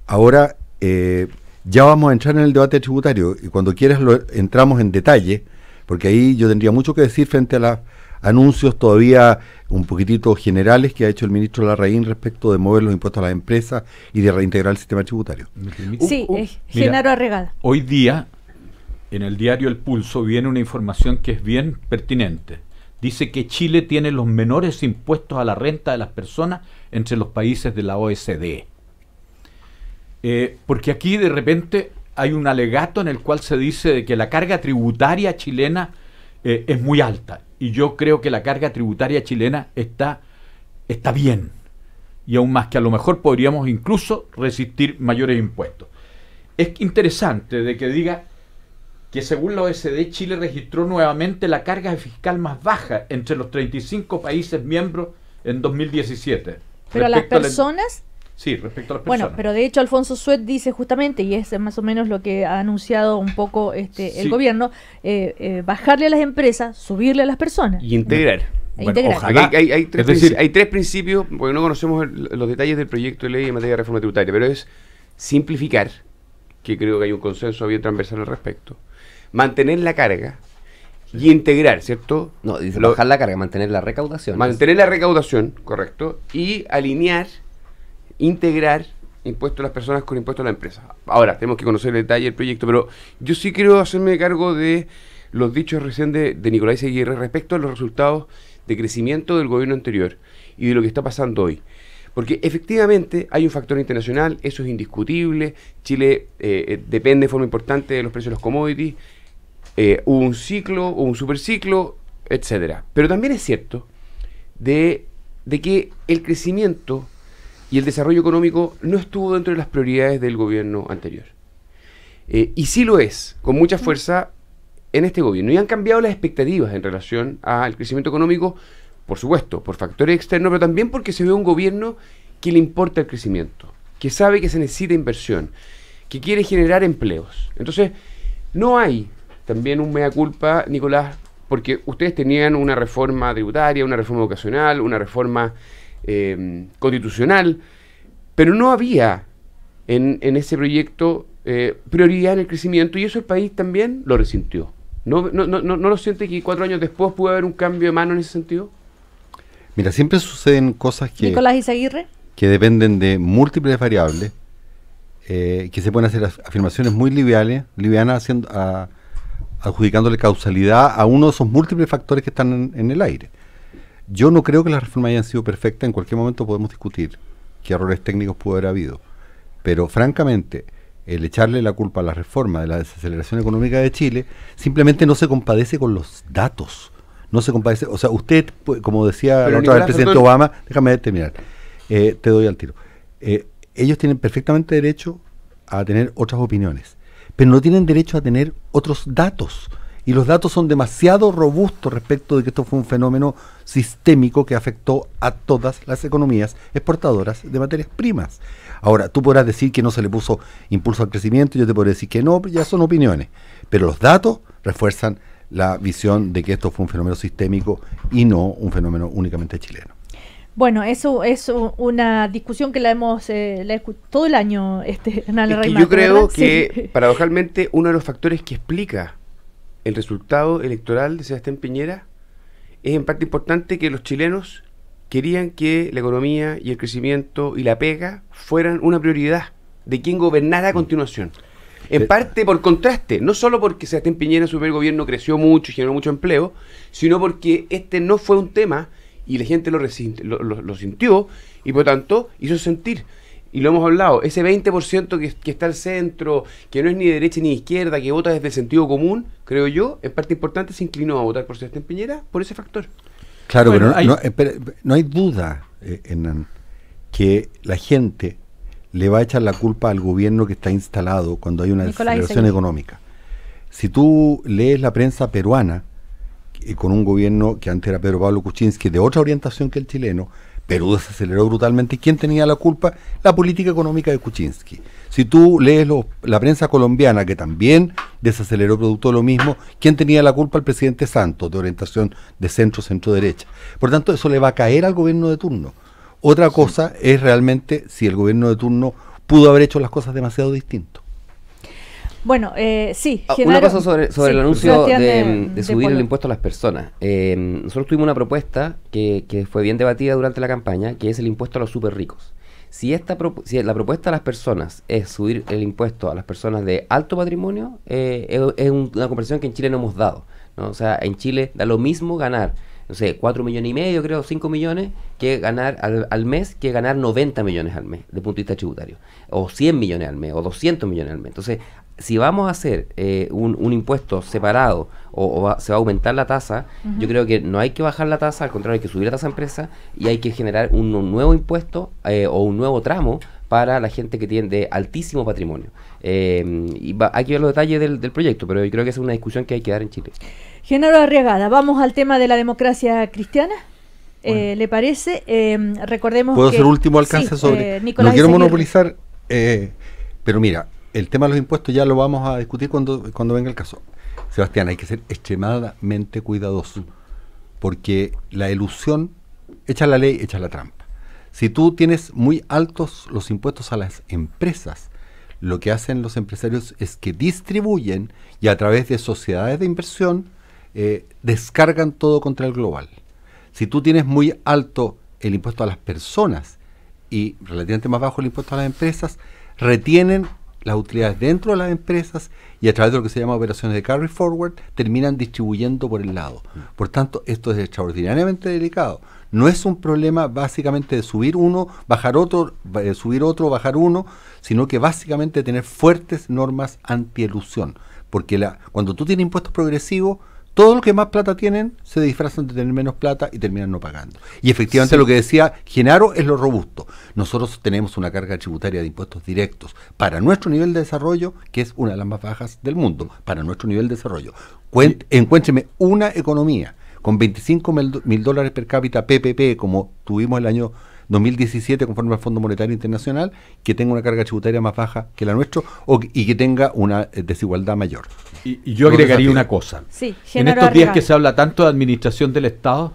Ahora, eh, ya vamos a entrar en el debate tributario y cuando quieras lo entramos en detalle, porque ahí yo tendría mucho que decir frente a los anuncios todavía un poquitito generales que ha hecho el ministro Larraín respecto de mover los impuestos a las empresas y de reintegrar el sistema tributario. Sí, es eh, Arregada. Hoy día, en el diario El Pulso, viene una información que es bien pertinente. Dice que Chile tiene los menores impuestos a la renta de las personas entre los países de la OECD. Eh, porque aquí de repente hay un alegato en el cual se dice de que la carga tributaria chilena eh, es muy alta. Y yo creo que la carga tributaria chilena está, está bien. Y aún más que a lo mejor podríamos incluso resistir mayores impuestos. Es interesante de que diga que según la OSD e Chile registró nuevamente la carga fiscal más baja entre los 35 países miembros en 2017. Pero las personas... Sí, respecto a las personas. Bueno, pero de hecho Alfonso Suet dice justamente, y es más o menos lo que ha anunciado un poco este el gobierno, eh, eh, bajarle a las empresas, subirle a las personas. Y integrar. E hay, tres es decir, hay tres principios, porque no conocemos los detalles del proyecto de ley en materia de reforma tributaria, pero es simplificar, que creo que hay un consenso bien transversal al respecto, mantener la carga, y integrar, ¿cierto? No, dice bajar la carga, mantener la recaudación. Mantener la recaudación, correcto, y alinear integrar impuesto a las personas con impuestos a la empresa. Ahora, tenemos que conocer el detalle del proyecto, pero yo sí quiero hacerme cargo de los dichos recién de, Nicolás Aguirre respecto a los resultados de crecimiento del gobierno anterior y de lo que está pasando hoy. Porque efectivamente hay un factor internacional, eso es indiscutible, Chile eh, eh, depende de forma importante de los precios de los commodities, eh, hubo un ciclo, hubo un superciclo, etcétera. Pero también es cierto de, de que el crecimiento y el desarrollo económico no estuvo dentro de las prioridades del gobierno anterior. Eh, y sí lo es, con mucha fuerza en este gobierno. Y han cambiado las expectativas en relación al crecimiento económico, por supuesto, por factores externos, pero también porque se ve un gobierno que le importa el crecimiento, que sabe que se necesita inversión, que quiere generar empleos. Entonces, no hay también un mea culpa, Nicolás, porque ustedes tenían una reforma tributaria, una reforma educacional una reforma Em, constitucional, pero no había en, en ese proyecto eh, prioridad en el crecimiento y eso el país también lo resintió. ¿No, no, no, no lo siente que cuatro años después pudo haber un cambio de mano en ese sentido? Mira, siempre suceden cosas que... Que dependen de múltiples variables, eh, que se pueden hacer afirmaciones muy liviales, livianas, haciendo, a, adjudicándole causalidad a uno de esos múltiples factores que están en el aire. Yo no creo que las reformas hayan sido perfectas, en cualquier momento podemos discutir qué errores técnicos pudo haber habido, pero francamente, el echarle la culpa a la reforma de la desaceleración económica de Chile simplemente no se compadece con los datos, no se compadece, o sea, usted, pues, como decía la otra vez el presidente Obama, déjame terminar, eh, te doy al tiro, eh, ellos tienen perfectamente derecho a tener otras opiniones, pero no tienen derecho a tener otros datos y los datos son demasiado robustos respecto de que esto fue un fenómeno sistémico que afectó a todas las economías exportadoras de materias primas. Ahora, tú podrás decir que no se le puso impulso al crecimiento, yo te podré decir que no, ya son opiniones, pero los datos refuerzan la visión de que esto fue un fenómeno sistémico y no un fenómeno únicamente chileno. Bueno, eso es una discusión que la hemos eh, todo el año. Este, en yo creo que paradojalmente uno de los factores que explica el resultado electoral de Sebastián Piñera es en parte importante que los chilenos querían que la economía y el crecimiento y la pega fueran una prioridad de quien gobernara a mm. continuación. En eh. parte por contraste, no solo porque Sebastián Piñera su primer gobierno creció mucho y generó mucho empleo, sino porque este no fue un tema y la gente lo sintió y por tanto hizo sentir y lo hemos hablado, ese 20% que, que está al centro, que no es ni derecha ni izquierda, que vota desde el sentido común, creo yo, en parte importante se inclinó a votar por Sebastián Piñera por ese factor. Claro, pero, no, hay... No, hay duda, eh, que la gente le va a echar la culpa al gobierno que está instalado cuando hay una desaceleración económica. Si tú lees la prensa peruana, eh, con un gobierno que antes era Pedro Pablo Kuczynski, de otra orientación que el chileno, Perú desaceleró brutalmente. ¿Quién tenía la culpa? La política económica de Kuczynski. Si tú lees la prensa colombiana, que también desaceleró producto de lo mismo, ¿quién tenía la culpa? El presidente Santos, de orientación de centro-centro-derecha. Por tanto, eso le va a caer al gobierno de turno. Otra cosa es realmente si el gobierno de turno pudo haber hecho las cosas demasiado distinto. Bueno, eh, sí. Ah, una cosa sobre, el anuncio de, subir el impuesto a las personas. Eh, nosotros tuvimos una propuesta que, fue bien debatida durante la campaña, que es el impuesto a los super ricos. Si, esta la propuesta a las personas es subir el impuesto a las personas de alto patrimonio, eh, es, una conversación que en Chile no hemos dado. ¿no? O sea, en Chile da lo mismo ganar no sé, 4 millones y medio, creo, 5 millones que ganar al, mes, que ganar 90 millones al mes, de punto de vista tributario, o 100 millones al mes, o 200 millones al mes. Entonces, si vamos a hacer eh, un, un, impuesto separado o, se va a aumentar la tasa, yo creo que no hay que bajar la tasa, al contrario, hay que subir la tasa empresa y hay que generar un, nuevo impuesto eh, o un nuevo tramo para la gente que tiene de altísimo patrimonio. Em, y hay que ver los detalles del, proyecto, pero yo creo que es una discusión que hay que dar en Chile. Género Arriagada, vamos al tema de la democracia cristiana. Eh, ¿Le parece? Em, recordemos. Puedo hacer último alcance sobre. Eh, no quiero monopolizar, eh, pero mira, el tema de los impuestos ya lo vamos a discutir cuando, cuando venga el caso. Sebastián, hay que ser extremadamente cuidadoso, porque la ilusión, echa la ley, echa la trampa. Si tú tienes muy altos los impuestos a las empresas, lo que hacen los empresarios es que distribuyen y a través de sociedades de inversión eh, descargan todo contra el global. Si tú tienes muy alto el impuesto a las personas y relativamente más bajo el impuesto a las empresas, retienen las utilidades dentro de las empresas y a través de lo que se llama operaciones de carry forward terminan distribuyendo por el lado. Mm. Por tanto, esto es extraordinariamente delicado. No es un problema básicamente de subir uno, bajar otro, eh, subir otro, bajar uno, sino que básicamente tener fuertes normas anti-elusión. Porque la, cuando tú tienes impuestos progresivos, todo lo que más plata tienen se disfrazan de tener menos plata y terminan no pagando. Y efectivamente lo que decía Genaro es lo robusto. Nosotros tenemos una carga tributaria de impuestos directos para nuestro nivel de desarrollo, que es una de las más bajas del mundo, para nuestro nivel de desarrollo. encuéntreme una economía con 25 mil dólares per cápita PPP, como tuvimos el año 2017 conforme al Fondo Monetario Internacional, que tenga una carga tributaria más baja que la nuestra y que tenga una eh, desigualdad mayor. Y, yo agregaría una cosa. en estos días que se habla tanto de administración del Estado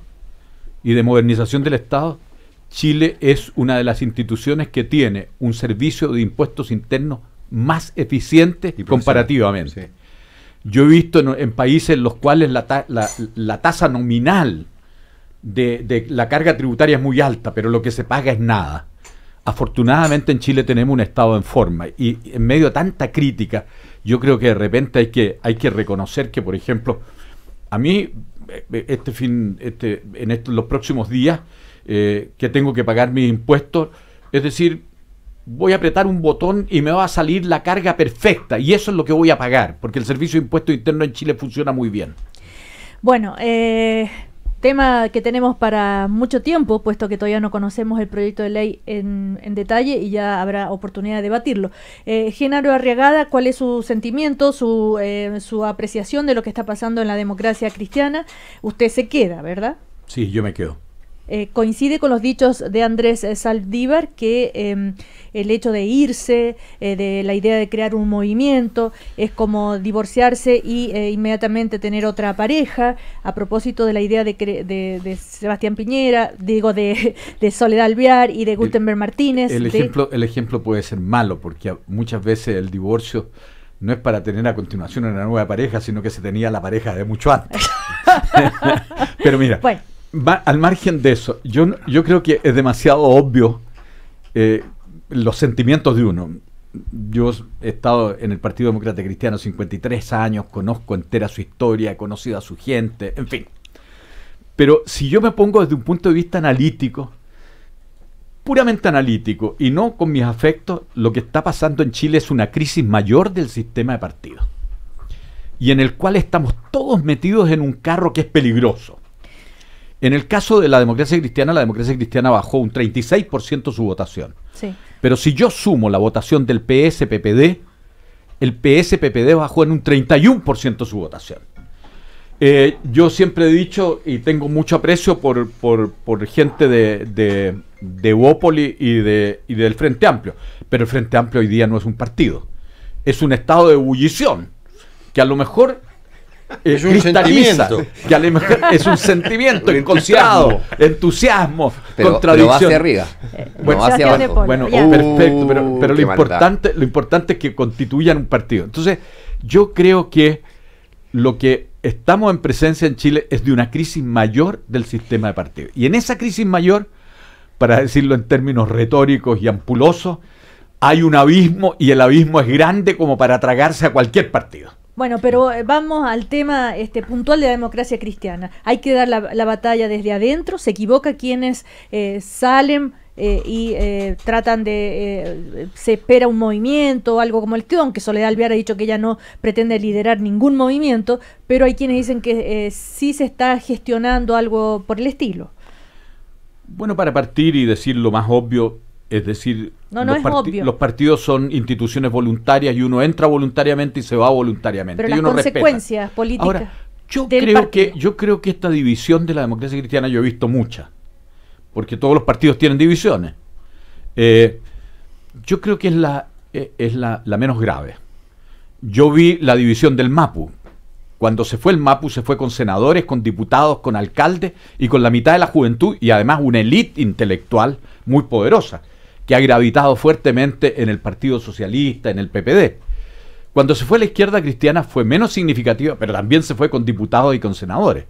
y de modernización del Estado, Chile es una de las instituciones que tiene un servicio de impuestos internos más eficiente comparativamente. Sí. Yo he visto en, países en los cuales la, la, tasa nominal de, de, la carga tributaria es muy alta, pero lo que se paga es nada. Afortunadamente en Chile tenemos un Estado en forma y en medio de tanta crítica, yo creo que de repente hay que, hay que reconocer que, por ejemplo, a mí eh, este fin, este, en estos, los próximos días, eh, que tengo que pagar mis impuestos, es decir, voy a apretar un botón y me va a salir la carga perfecta. Y eso es lo que voy a pagar, porque el servicio de impuesto interno en Chile funciona muy bien. Bueno, eh, tema que tenemos para mucho tiempo, puesto que todavía no conocemos el proyecto de ley en, detalle y ya habrá oportunidad de debatirlo. Eh, Genaro Arriagada, ¿cuál es su sentimiento, su, eh, su apreciación de lo que está pasando en la democracia cristiana? Usted se queda, ¿verdad? Sí, yo me quedo. Eh, coincide con los dichos de Andrés eh, Saldívar que em, el hecho de irse, eh, de la idea de crear un movimiento, es como divorciarse y inmediatamente tener otra pareja, a propósito de la idea de, Sebastián Piñera, digo, de, Soledad Alvear y de Gutenberg Martínez. El, ejemplo, el ejemplo puede ser malo, porque muchas veces el divorcio no es para tener a continuación una nueva pareja, sino que se tenía la pareja de mucho antes. Pero mira, al margen de eso, yo, yo creo que es demasiado obvio eh, los sentimientos de uno. Yo he estado en el Partido Demócrata Cristiano 53 años, conozco entera su historia, he conocido a su gente, en fin. Pero si yo me pongo desde un punto de vista analítico, puramente analítico y no con mis afectos, lo que está pasando en Chile es una crisis mayor del sistema de partidos y en el cual estamos todos metidos en un carro que es peligroso. En el caso de la democracia cristiana, la democracia cristiana bajó un 36% su votación. Pero si yo sumo la votación del PSPPD, el PSPPD bajó en un 31% su votación. Eh, yo siempre he dicho y tengo mucho aprecio por, gente de, de, y, de, y del Frente Amplio, pero el Frente Amplio hoy día no es un partido, es un estado de ebullición, que a lo mejor es un sentimiento. Que es un sentimiento entusiasmo, pero, contradicción. hacia arriba. Eh, bueno, hacia abajo. Uh, perfecto, pero, lo, importante, lo importante es que constituyan un partido. Entonces, yo creo que lo que estamos en presencia en Chile es de una crisis mayor del sistema de partidos. Y en esa crisis mayor, para decirlo en términos retóricos y ampulosos, hay un abismo y el abismo es grande como para tragarse a cualquier partido. Bueno, pero eh, vamos al tema este, puntual de la democracia cristiana. Hay que dar la, batalla desde adentro. Se equivoca quienes eh, salen eh, y tratan de. se espera un movimiento o algo como el que, aunque Soledad Alvear ha dicho que ella no pretende liderar ningún movimiento, pero hay quienes dicen que sí se está gestionando algo por el estilo. Bueno, para partir y decir lo más obvio, es decir, los, partidos son instituciones voluntarias y uno entra voluntariamente y se va voluntariamente. Pero las consecuencias políticas. yo creo que esta división de la democracia cristiana yo he visto mucha, porque todos los partidos tienen divisiones. Eh, yo creo que es la eh, es la menos grave. Yo vi la división del Mapu. Cuando se fue el Mapu se fue con senadores, con diputados, con alcaldes y con la mitad de la juventud y además una élite intelectual muy poderosa que ha gravitado fuertemente en el Partido Socialista, en el PPD. Cuando se fue a la izquierda cristiana fue menos significativa, pero también se fue con diputados y con senadores.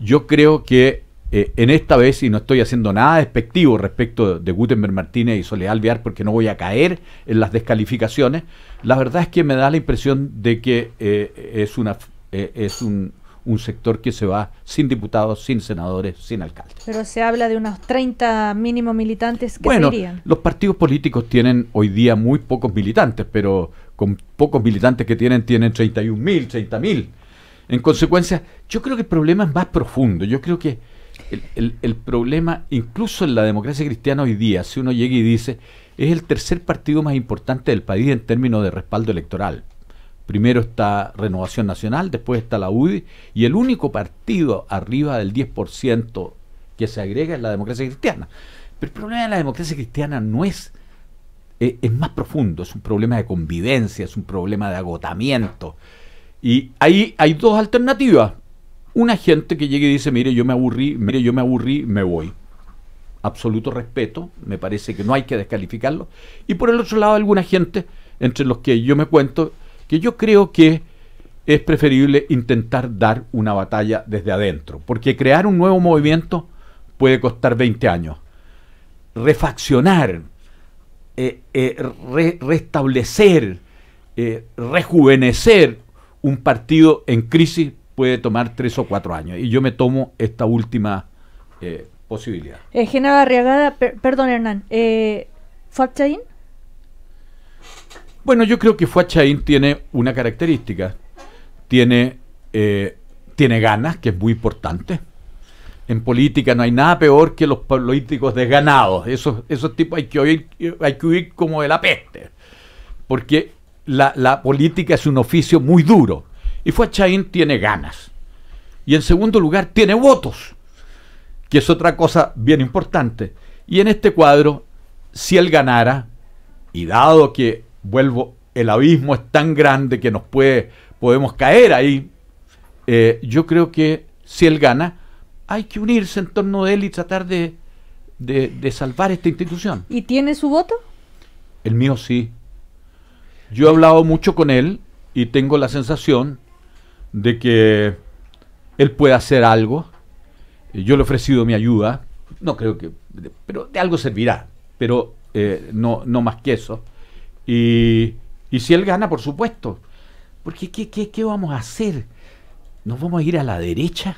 Yo creo que eh, en esta vez, y no estoy haciendo nada despectivo respecto de, Gutenberg Martínez y Soledad Alvear, porque no voy a caer en las descalificaciones, la verdad es que me da la impresión de que eh, es, una, eh, es un un sector que se va sin diputados, sin senadores, sin alcaldes. Pero se habla de unos 30 mínimos militantes que bueno, Los partidos políticos tienen hoy día muy pocos militantes, pero con pocos militantes que tienen, tienen 31 mil, En consecuencia, yo creo que el problema es más profundo. Yo creo que el, problema, incluso en la democracia cristiana hoy día, si uno llega y dice, es el tercer partido más importante del país en términos de respaldo electoral. Primero está Renovación Nacional, después está la UDI, y el único partido arriba del 10% que se agrega es la democracia cristiana. Pero el problema de la democracia cristiana no es, eh, es, más profundo, es un problema de convivencia, es un problema de agotamiento. Y ahí hay dos alternativas. Una gente que llegue y dice, mire, yo me aburrí, mire, yo me aburrí, me voy absoluto respeto, me parece que no hay que descalificarlo. Y por el otro lado, alguna gente, entre los que yo me cuento, que yo creo que es preferible intentar dar una batalla desde adentro, porque crear un nuevo movimiento puede costar 20 años. Refaccionar, eh, eh, restablecer, eh, rejuvenecer un partido en crisis puede tomar tres o cuatro años. Y yo me tomo esta última posibilidad. Genaro Arriagada, perdón Hernán, eh, bueno, yo creo que Fuachain tiene una característica. Tiene, eh, tiene ganas, que es muy importante. En política no hay nada peor que los políticos desganados. Esos, esos tipos hay que, huir, hay que huir como de la peste. Porque la, la política es un oficio muy duro. Y Fuachain tiene ganas. Y en segundo lugar, tiene votos, que es otra cosa bien importante. Y en este cuadro, si él ganara, y dado que vuelvo, el abismo es tan grande que nos puede, podemos caer ahí. Eh, yo creo que si él gana, hay que unirse en torno de él y tratar de, de, salvar esta institución. ¿Y tiene su voto? El mío sí. Yo he hablado mucho con él y tengo la sensación de que él puede hacer algo. Yo le he ofrecido mi ayuda. No creo que... Pero de algo servirá. Pero eh, no, no más que eso. Y, si él gana, por supuesto. Porque ¿qué, qué, vamos a hacer? ¿Nos vamos a ir a la derecha?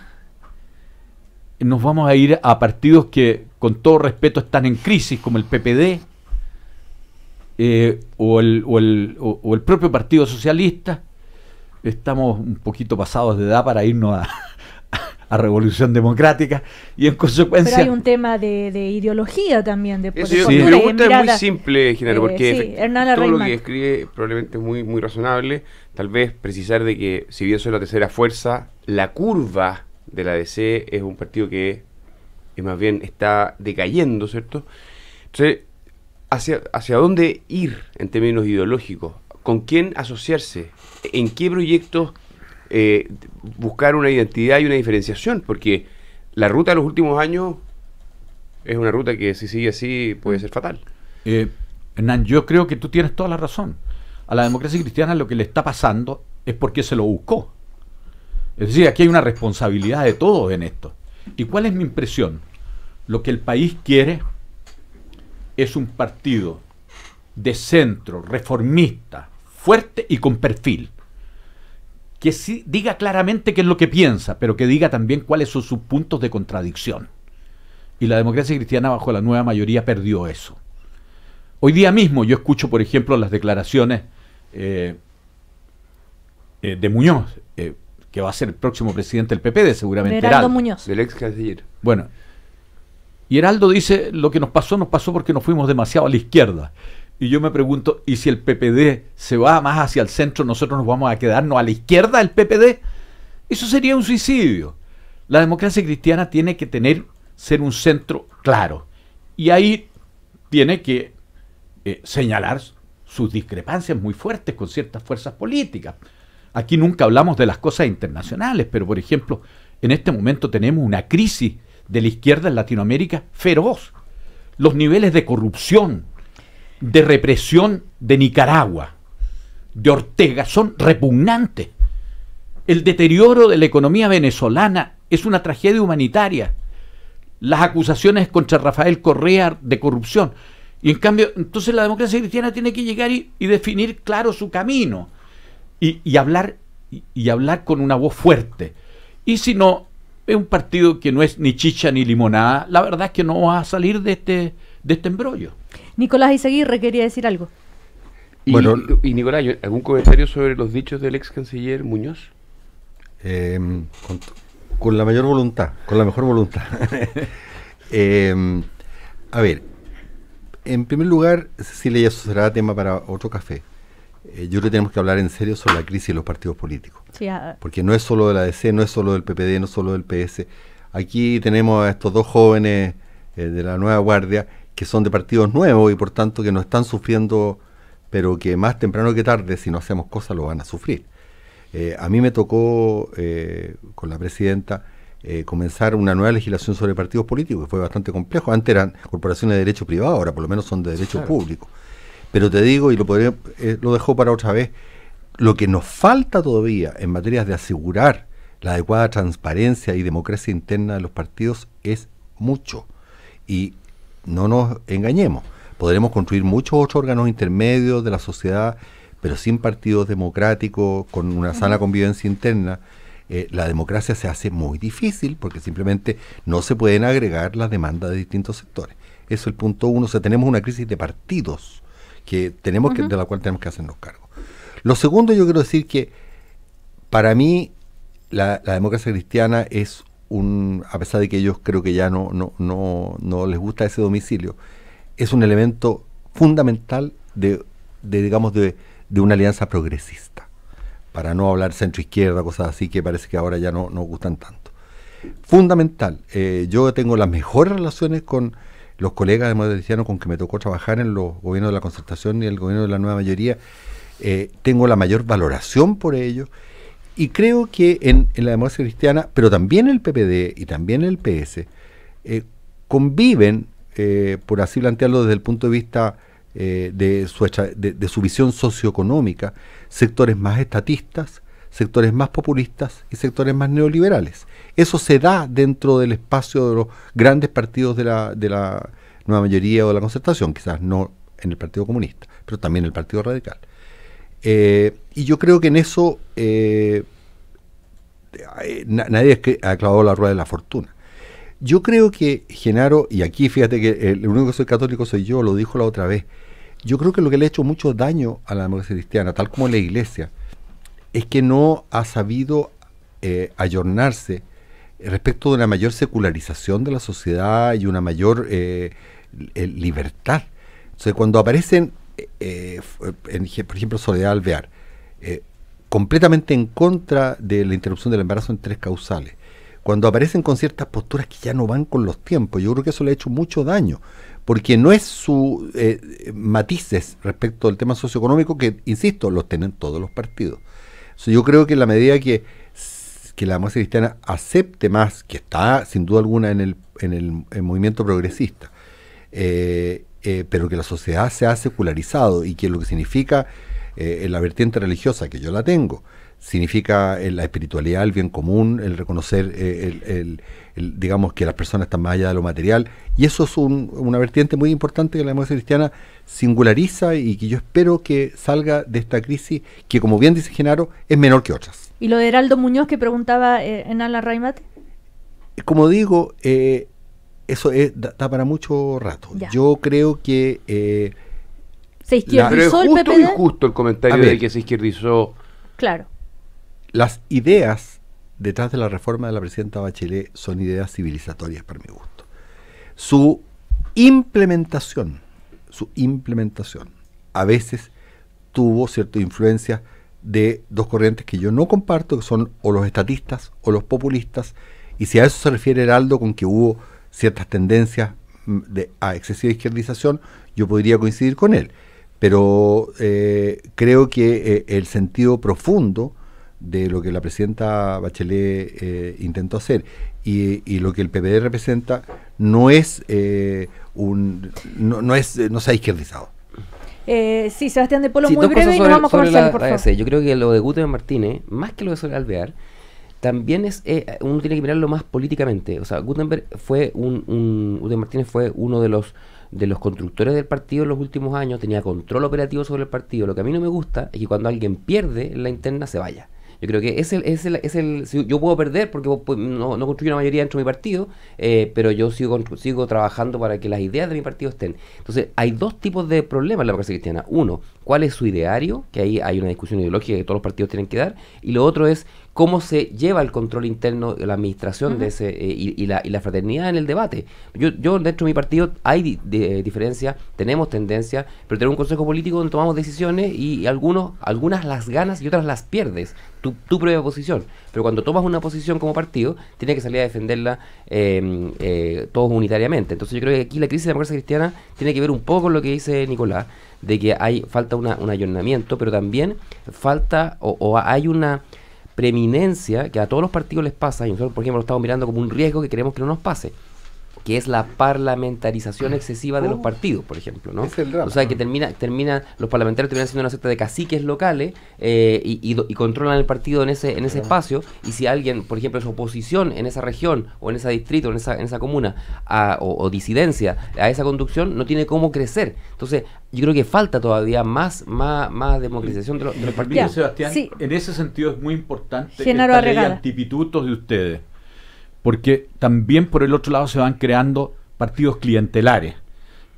¿Nos vamos a ir a partidos que, con todo respeto, están en crisis, como el PPD? Eh, o, el, o, el, propio Partido Socialista, estamos un poquito pasados de edad para irnos a, a Revolución Democrática y en consecuencia... Pero hay un tema de, ideología también. De, Eso, de sí. Mi pregunta es muy simple, eh, porque todo lo que escribe probablemente es muy, muy razonable. Tal vez precisar de que, si bien soy la tercera fuerza, la curva de la DC es un partido que es más bien está decayendo, ¿cierto? Entonces, ¿hacia, ¿hacia dónde ir en términos ideológicos? ¿Con quién asociarse? ¿En qué proyectos eh, buscar una identidad y una diferenciación, porque la ruta de los últimos años es una ruta que si sigue así puede mm. ser fatal. Eh, Hernán, yo creo que tú tienes toda la razón. A la democracia cristiana lo que le está pasando es porque se lo buscó. Es decir, aquí hay una responsabilidad de todos en esto. ¿Y cuál es mi impresión? Lo que el país quiere es un partido de centro, reformista, fuerte y con perfil que sí diga claramente qué es lo que piensa, pero que diga también cuáles son sus puntos de contradicción. Y la democracia cristiana bajo la nueva mayoría perdió eso. Hoy día mismo yo escucho, por ejemplo, las declaraciones eh, eh, de Muñoz, eh, que va a ser el próximo presidente del PP, de seguramente. De Heraldo, Muñoz. Del ex canciller. Bueno, y Heraldo dice, lo que nos pasó nos pasó porque nos fuimos demasiado a la izquierda. Y yo me pregunto, ¿y si el PPD se va más hacia el centro, nosotros nos vamos a quedarnos a la izquierda del PPD? Eso sería un suicidio. La democracia cristiana tiene que tener, ser un centro claro. Y ahí tiene que eh, señalar sus discrepancias muy fuertes con ciertas fuerzas políticas. Aquí nunca hablamos de las cosas internacionales, pero por ejemplo, en este momento tenemos una crisis de la izquierda en Latinoamérica feroz. Los niveles de corrupción, de represión de Nicaragua, de Ortega, son repugnantes. El deterioro de la economía venezolana es una tragedia humanitaria. Las acusaciones contra Rafael Correa de corrupción. Y en cambio, entonces la democracia cristiana tiene que llegar y, definir claro su camino y, hablar, y hablar con una voz fuerte. Y si no, es un partido que no es ni chicha ni limonada. La verdad es que no va a salir de este, de este embrollo. Nicolás Iseguirre quería decir algo. Y, bueno, y Nicolás, ¿algún comentario sobre los dichos del ex canciller Muñoz? Eh, con, la mayor voluntad, con la mejor voluntad. Eh, a ver, en primer lugar, Cecilia, ya eso será tema para otro café. Eh, yo creo que tenemos que hablar en serio sobre la crisis de los partidos políticos. porque no es solo de la DC, no es solo del PPD, no es solo del PS. Aquí tenemos a estos dos jóvenes de la nueva guardia que son de partidos nuevos y por tanto que no están sufriendo, pero que más temprano que tarde, si no hacemos cosas, lo van a sufrir. Eh, a mí me tocó, eh, con la presidenta, eh, comenzar una nueva legislación sobre partidos políticos, que fue bastante complejo. Antes eran corporaciones de derecho privado, ahora por lo menos son de derecho público. Pero te digo, y lo, lo dejo para otra vez, lo que nos falta todavía en materia de asegurar la adecuada transparencia y democracia interna de los partidos es mucho. Y no nos engañemos. Podremos construir muchos otros órganos intermedios de la sociedad, pero sin partidos democráticos, con una sana convivencia interna. Eh, la democracia se hace muy difícil porque simplemente no se pueden agregar las demandas de distintos sectores. Eso es el punto uno. O sea, tenemos una crisis de partidos que tenemos que, de la cual tenemos que hacernos cargo. Lo segundo, yo quiero decir que para mí la, la democracia cristiana es a pesar de que ellos creo que ya no, les gusta ese domicilio, es un elemento fundamental de, digamos, de, una alianza progresista, para no hablar centro-izquierda, cosas así que parece que ahora ya no, no gustan tanto. Fundamental, eh, yo tengo las mejores relaciones con los colegas de Madrid con que me tocó trabajar en los gobiernos de la concertación y el gobierno de la nueva mayoría, eh, tengo la mayor valoración por ellos y creo que en, la democracia cristiana, pero también el PPD y también el PS, eh, conviven, eh, por así plantearlo desde el punto de vista eh, de, su, de, su visión socioeconómica, sectores más estatistas, sectores más populistas y sectores más neoliberales. Eso se da dentro del espacio de los grandes partidos de la, de la nueva mayoría o de la concertación, quizás no en el Partido Comunista, pero también en el Partido Radical. Eh, y yo creo que en eso eh, eh, nadie ha clavado la rueda de la fortuna. Yo creo que Genaro, y aquí fíjate que el único que soy católico soy yo, lo dijo la otra vez, yo creo que lo que le ha hecho mucho daño a la democracia cristiana, tal como la iglesia, es que no ha sabido ayornarse respecto de una mayor secularización de la sociedad y una mayor libertad. entonces cuando aparecen eh, eh, por ejemplo, Soledad Alvear, eh, completamente en contra de la interrupción del embarazo en tres causales. Cuando aparecen con ciertas posturas que ya no van con los tiempos, yo creo que eso le ha hecho mucho daño, porque no es su matices respecto al tema socioeconómico que, insisto, los tienen todos los partidos. yo creo que en la medida que, la masa cristiana acepte más, que está sin duda alguna en el, el movimiento progresista, eh, eh, pero que la sociedad se ha secularizado y que lo que significa eh, la vertiente religiosa, que yo la tengo, significa eh, la espiritualidad, el bien común, el reconocer, digamos, que las personas están más allá de lo material. Y eso es una vertiente muy importante que la democracia cristiana singulariza y que yo espero que salga de esta crisis, que como bien dice Genaro, es menor que otras. ¿Y lo de Heraldo Muñoz que preguntaba en Alan Raimate? Como digo, eh, eso es, para mucho rato. Yo creo que... Eh, ¿Se izquierdizó es justo el justo el comentario de que se izquierdizó. Claro. Las ideas detrás de la reforma de la presidenta Bachelet son ideas civilizatorias para mi gusto. Su implementación, su implementación, a veces tuvo cierta influencia de dos corrientes que yo no comparto, que son o los estatistas o los populistas, y si a eso se refiere Heraldo con que hubo ciertas tendencias mm, de, a excesiva izquierdización, yo podría coincidir con él. Pero eh, creo que eh, el sentido profundo de lo que la presidenta Bachelet eh, intentó hacer y, lo que el PPD representa no es un no, se ha izquierdizado. sí, Sebastián de Polo, muy breve y nos vamos a por Yo creo que lo de Gutiérrez Martínez, más que lo de Soledad Alvear, también es eh, uno tiene que mirarlo más políticamente. O sea, Gutenberg fue un, un Martínez fue uno de los de los constructores del partido en los últimos años, tenía control operativo sobre el partido. Lo que a mí no me gusta es que cuando alguien pierde en la interna se vaya. Yo creo que es es el, yo puedo perder porque pues, no, no, construyo una mayoría dentro de mi partido, eh, pero yo sigo, sigo trabajando para que las ideas de mi partido estén. Entonces, hay dos tipos de problemas en la democracia cristiana. Uno, cuál es su ideario, que ahí hay una discusión ideológica que todos los partidos tienen que dar, y lo otro es cómo se lleva el control interno de la administración de ese eh, y, la, fraternidad en el debate. Yo, yo dentro de mi partido hay de, eh, diferencias, tenemos tendencias, pero tenemos un consejo político donde tomamos decisiones y, algunos, algunas las ganas y otras las pierdes, tu, propia posición. Pero cuando tomas una posición como partido, tienes que salir a defenderla em, eh, todos unitariamente. Entonces yo creo que aquí la crisis de la democracia cristiana tiene que ver un poco con lo que dice Nicolás, de que hay falta un ayornamiento, pero también falta o, o hay una preeminencia que a todos los partidos les pasa, y nosotros, por ejemplo, lo estamos mirando como un riesgo que queremos que no nos pase que es la parlamentarización ah. excesiva de los oh. partidos, por ejemplo, ¿no? O sea, que termina, termina, los parlamentarios terminan siendo una secta de caciques locales eh, y, controlan el partido en ese, en ese espacio. Y si alguien, por ejemplo, es oposición en esa región o en ese distrito, en esa, en esa comuna, o, disidencia a esa conducción, no tiene cómo crecer. Entonces, yo creo que falta todavía más, más, más democratización de, los, partidos. Sebastián, en ese sentido es muy importante que haya antipitutos de ustedes porque también por el otro lado se van creando partidos clientelares,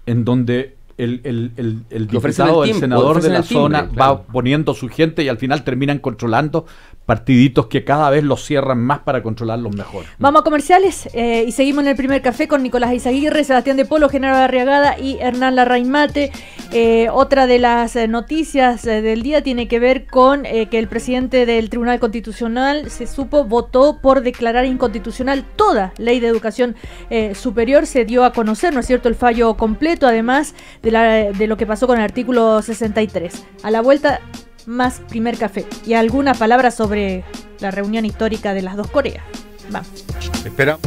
en donde el, el, el, diputado, el, el senador de la zona va poniendo su gente y al final terminan controlando partiditos que cada vez los cierran más para controlarlos mejor. Vamos a comerciales eh, y seguimos en el primer café con Nicolás Izaguirre, Sebastián de Polo, Genaro Arriagada y Hernán Larraimate. Eh, otra de las eh, noticias del día tiene que ver con que el presidente del Tribunal Constitucional se supo votó por declarar inconstitucional toda ley de educación superior. Se dio a conocer, ¿no es cierto?, el fallo completo, además de, de lo que pasó con el artículo 63. A la vuelta más primer café. Y alguna palabra sobre la reunión histórica de las dos Coreas. Vamos. Espera.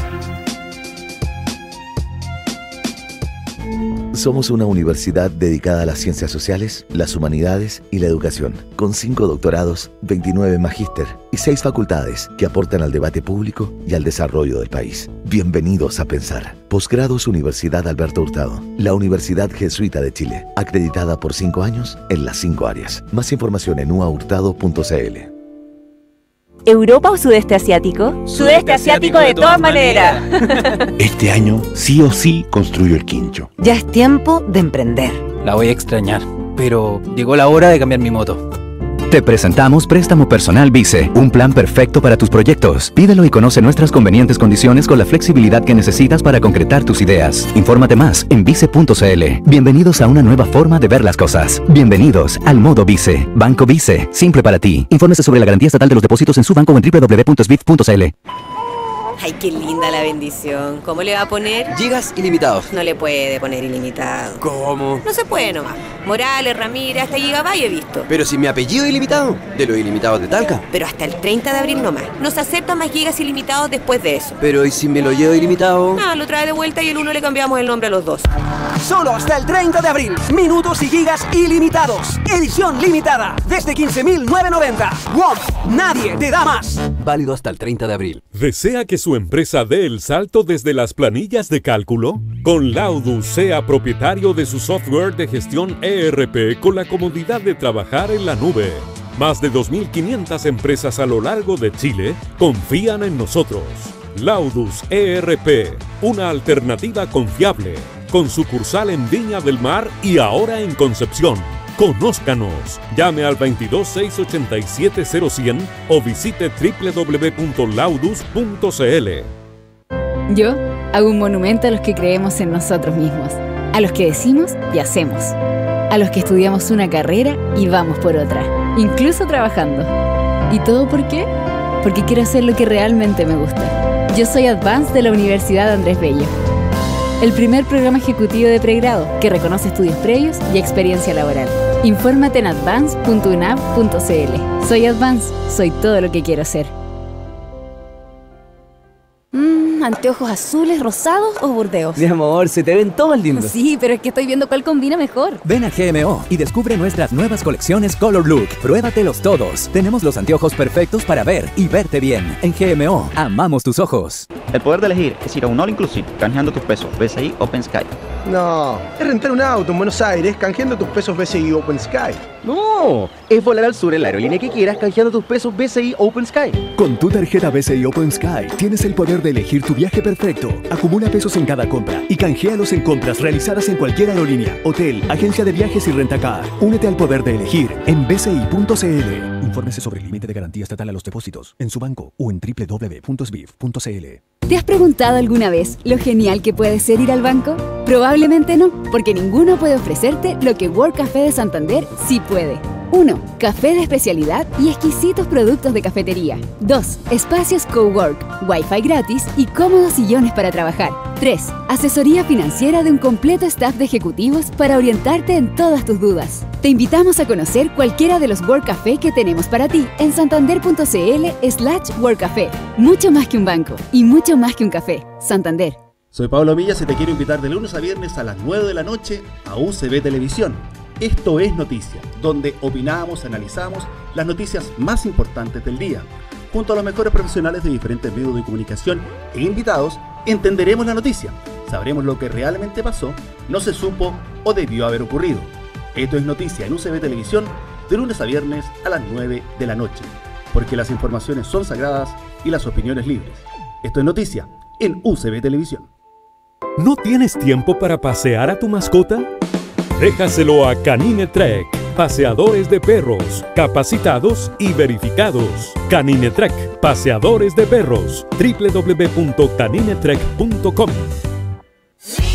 Somos una universidad dedicada a las ciencias sociales, las humanidades y la educación, con cinco doctorados, 29 magíster y seis facultades que aportan al debate público y al desarrollo del país. Bienvenidos a Pensar. Posgrados Universidad Alberto Hurtado, la Universidad Jesuita de Chile, acreditada por cinco años en las cinco áreas. Más información en uahurtado.cl. Europa o sudeste asiático? Sudeste, asiático, de, todas, maneras. maneras. Este año sí o sí construyo el quincho. Ya es tiempo de emprender. La voy a extrañar, pero llegó la hora de cambiar mi moto. Te presentamos Préstamo Personal Vice, un plan perfecto para tus proyectos. Pídelo y conoce nuestras convenientes condiciones con la flexibilidad que necesitas para concretar tus ideas. Infórmate más en vice.cl. Bienvenidos a una nueva forma de ver las cosas. Bienvenidos al modo Vice. Banco Vice, simple para ti. Infórmese sobre la garantía estatal de los depósitos en su banco en www.sbif.cl. Ay, qué linda la bendición. ¿Cómo le va a poner? Gigas ilimitados. No le puede poner ilimitado. ¿Cómo? No se puede nomás. Morales, Ramírez, hasta Gigabay he visto. Pero si mi apellido ilimitado, de los ilimitados de Talca. Pero hasta el 30 de abril nomás. Nos aceptan más gigas ilimitados después de eso. Pero ¿y si me lo llevo ilimitado? Ah, lo trae de vuelta y el uno le cambiamos el nombre a los dos. Solo hasta el 30 de abril. Minutos y gigas ilimitados. Edición limitada. Desde 15.990. ¡Wow! Nadie te da más. Válido hasta el 30 de abril. Desea que su empresa dé el salto desde las planillas de cálculo? Con Laudus, sea propietario de su software de gestión ERP con la comodidad de trabajar en la nube. Más de 2.500 empresas a lo largo de Chile confían en nosotros. Laudus ERP, una alternativa confiable, con sucursal en Viña del Mar y ahora en Concepción. Conózcanos. Llame al 226870100 o visite www.laudus.cl. Yo hago un monumento a los que creemos en nosotros mismos, a los que decimos y hacemos, a los que estudiamos una carrera y vamos por otra, incluso trabajando. ¿Y todo por qué? Porque quiero hacer lo que realmente me gusta. Yo soy Advance de la Universidad Andrés Bello el primer programa ejecutivo de pregrado que reconoce estudios previos y experiencia laboral. Infórmate en advance.unab.cl. Soy Advance, soy todo lo que quiero ser anteojos azules, rosados o burdeos. Mi amor, se te ven todos lindos. Sí, pero es que estoy viendo cuál combina mejor. Ven a GMO y descubre nuestras nuevas colecciones Color Look. Pruébatelos todos. Tenemos los anteojos perfectos para ver y verte bien. En GMO, amamos tus ojos. El poder de elegir es ir a un All Inclusive, canjeando tus pesos. BCI Open Sky. No, es rentar un auto en Buenos Aires, canjeando tus pesos BCI Open Sky. No, es volar al sur en la aerolínea que quieras canjeando tus pesos BCI Open Sky. Con tu tarjeta BCI Open Sky tienes el poder de elegir tu viaje perfecto. Acumula pesos en cada compra y canjealos en compras realizadas en cualquier aerolínea, hotel, agencia de viajes y renta rentacar. Únete al poder de elegir en bci.cl. Infórmese sobre el límite de garantía estatal a los depósitos en su banco o en www.sbif.cl. ¿Te has preguntado alguna vez lo genial que puede ser ir al banco? Probablemente no, porque ninguno puede ofrecerte lo que World Café de Santander sí puede 1. Café de especialidad y exquisitos productos de cafetería. 2. Espacios cowork, wifi gratis y cómodos sillones para trabajar. 3. Asesoría financiera de un completo staff de ejecutivos para orientarte en todas tus dudas. Te invitamos a conocer cualquiera de los Work Café que tenemos para ti en santander.cl slash café Mucho más que un banco y mucho más que un café. Santander. Soy Pablo Villas y te quiero invitar de lunes a viernes a las 9 de la noche a UCB Televisión esto es Noticia, donde opinamos, analizamos las noticias más importantes del día. Junto a los mejores profesionales de diferentes medios de comunicación e invitados, entenderemos la noticia, sabremos lo que realmente pasó, no se supo o debió haber ocurrido. Esto es Noticia en UCB Televisión de lunes a viernes a las 9 de la noche, porque las informaciones son sagradas y las opiniones libres. Esto es Noticia en UCB Televisión. ¿No tienes tiempo para pasear a tu mascota? Déjaselo a Canine Trek. Paseadores de perros, capacitados y verificados. Canine Trek, paseadores de perros. www.caninetrek.com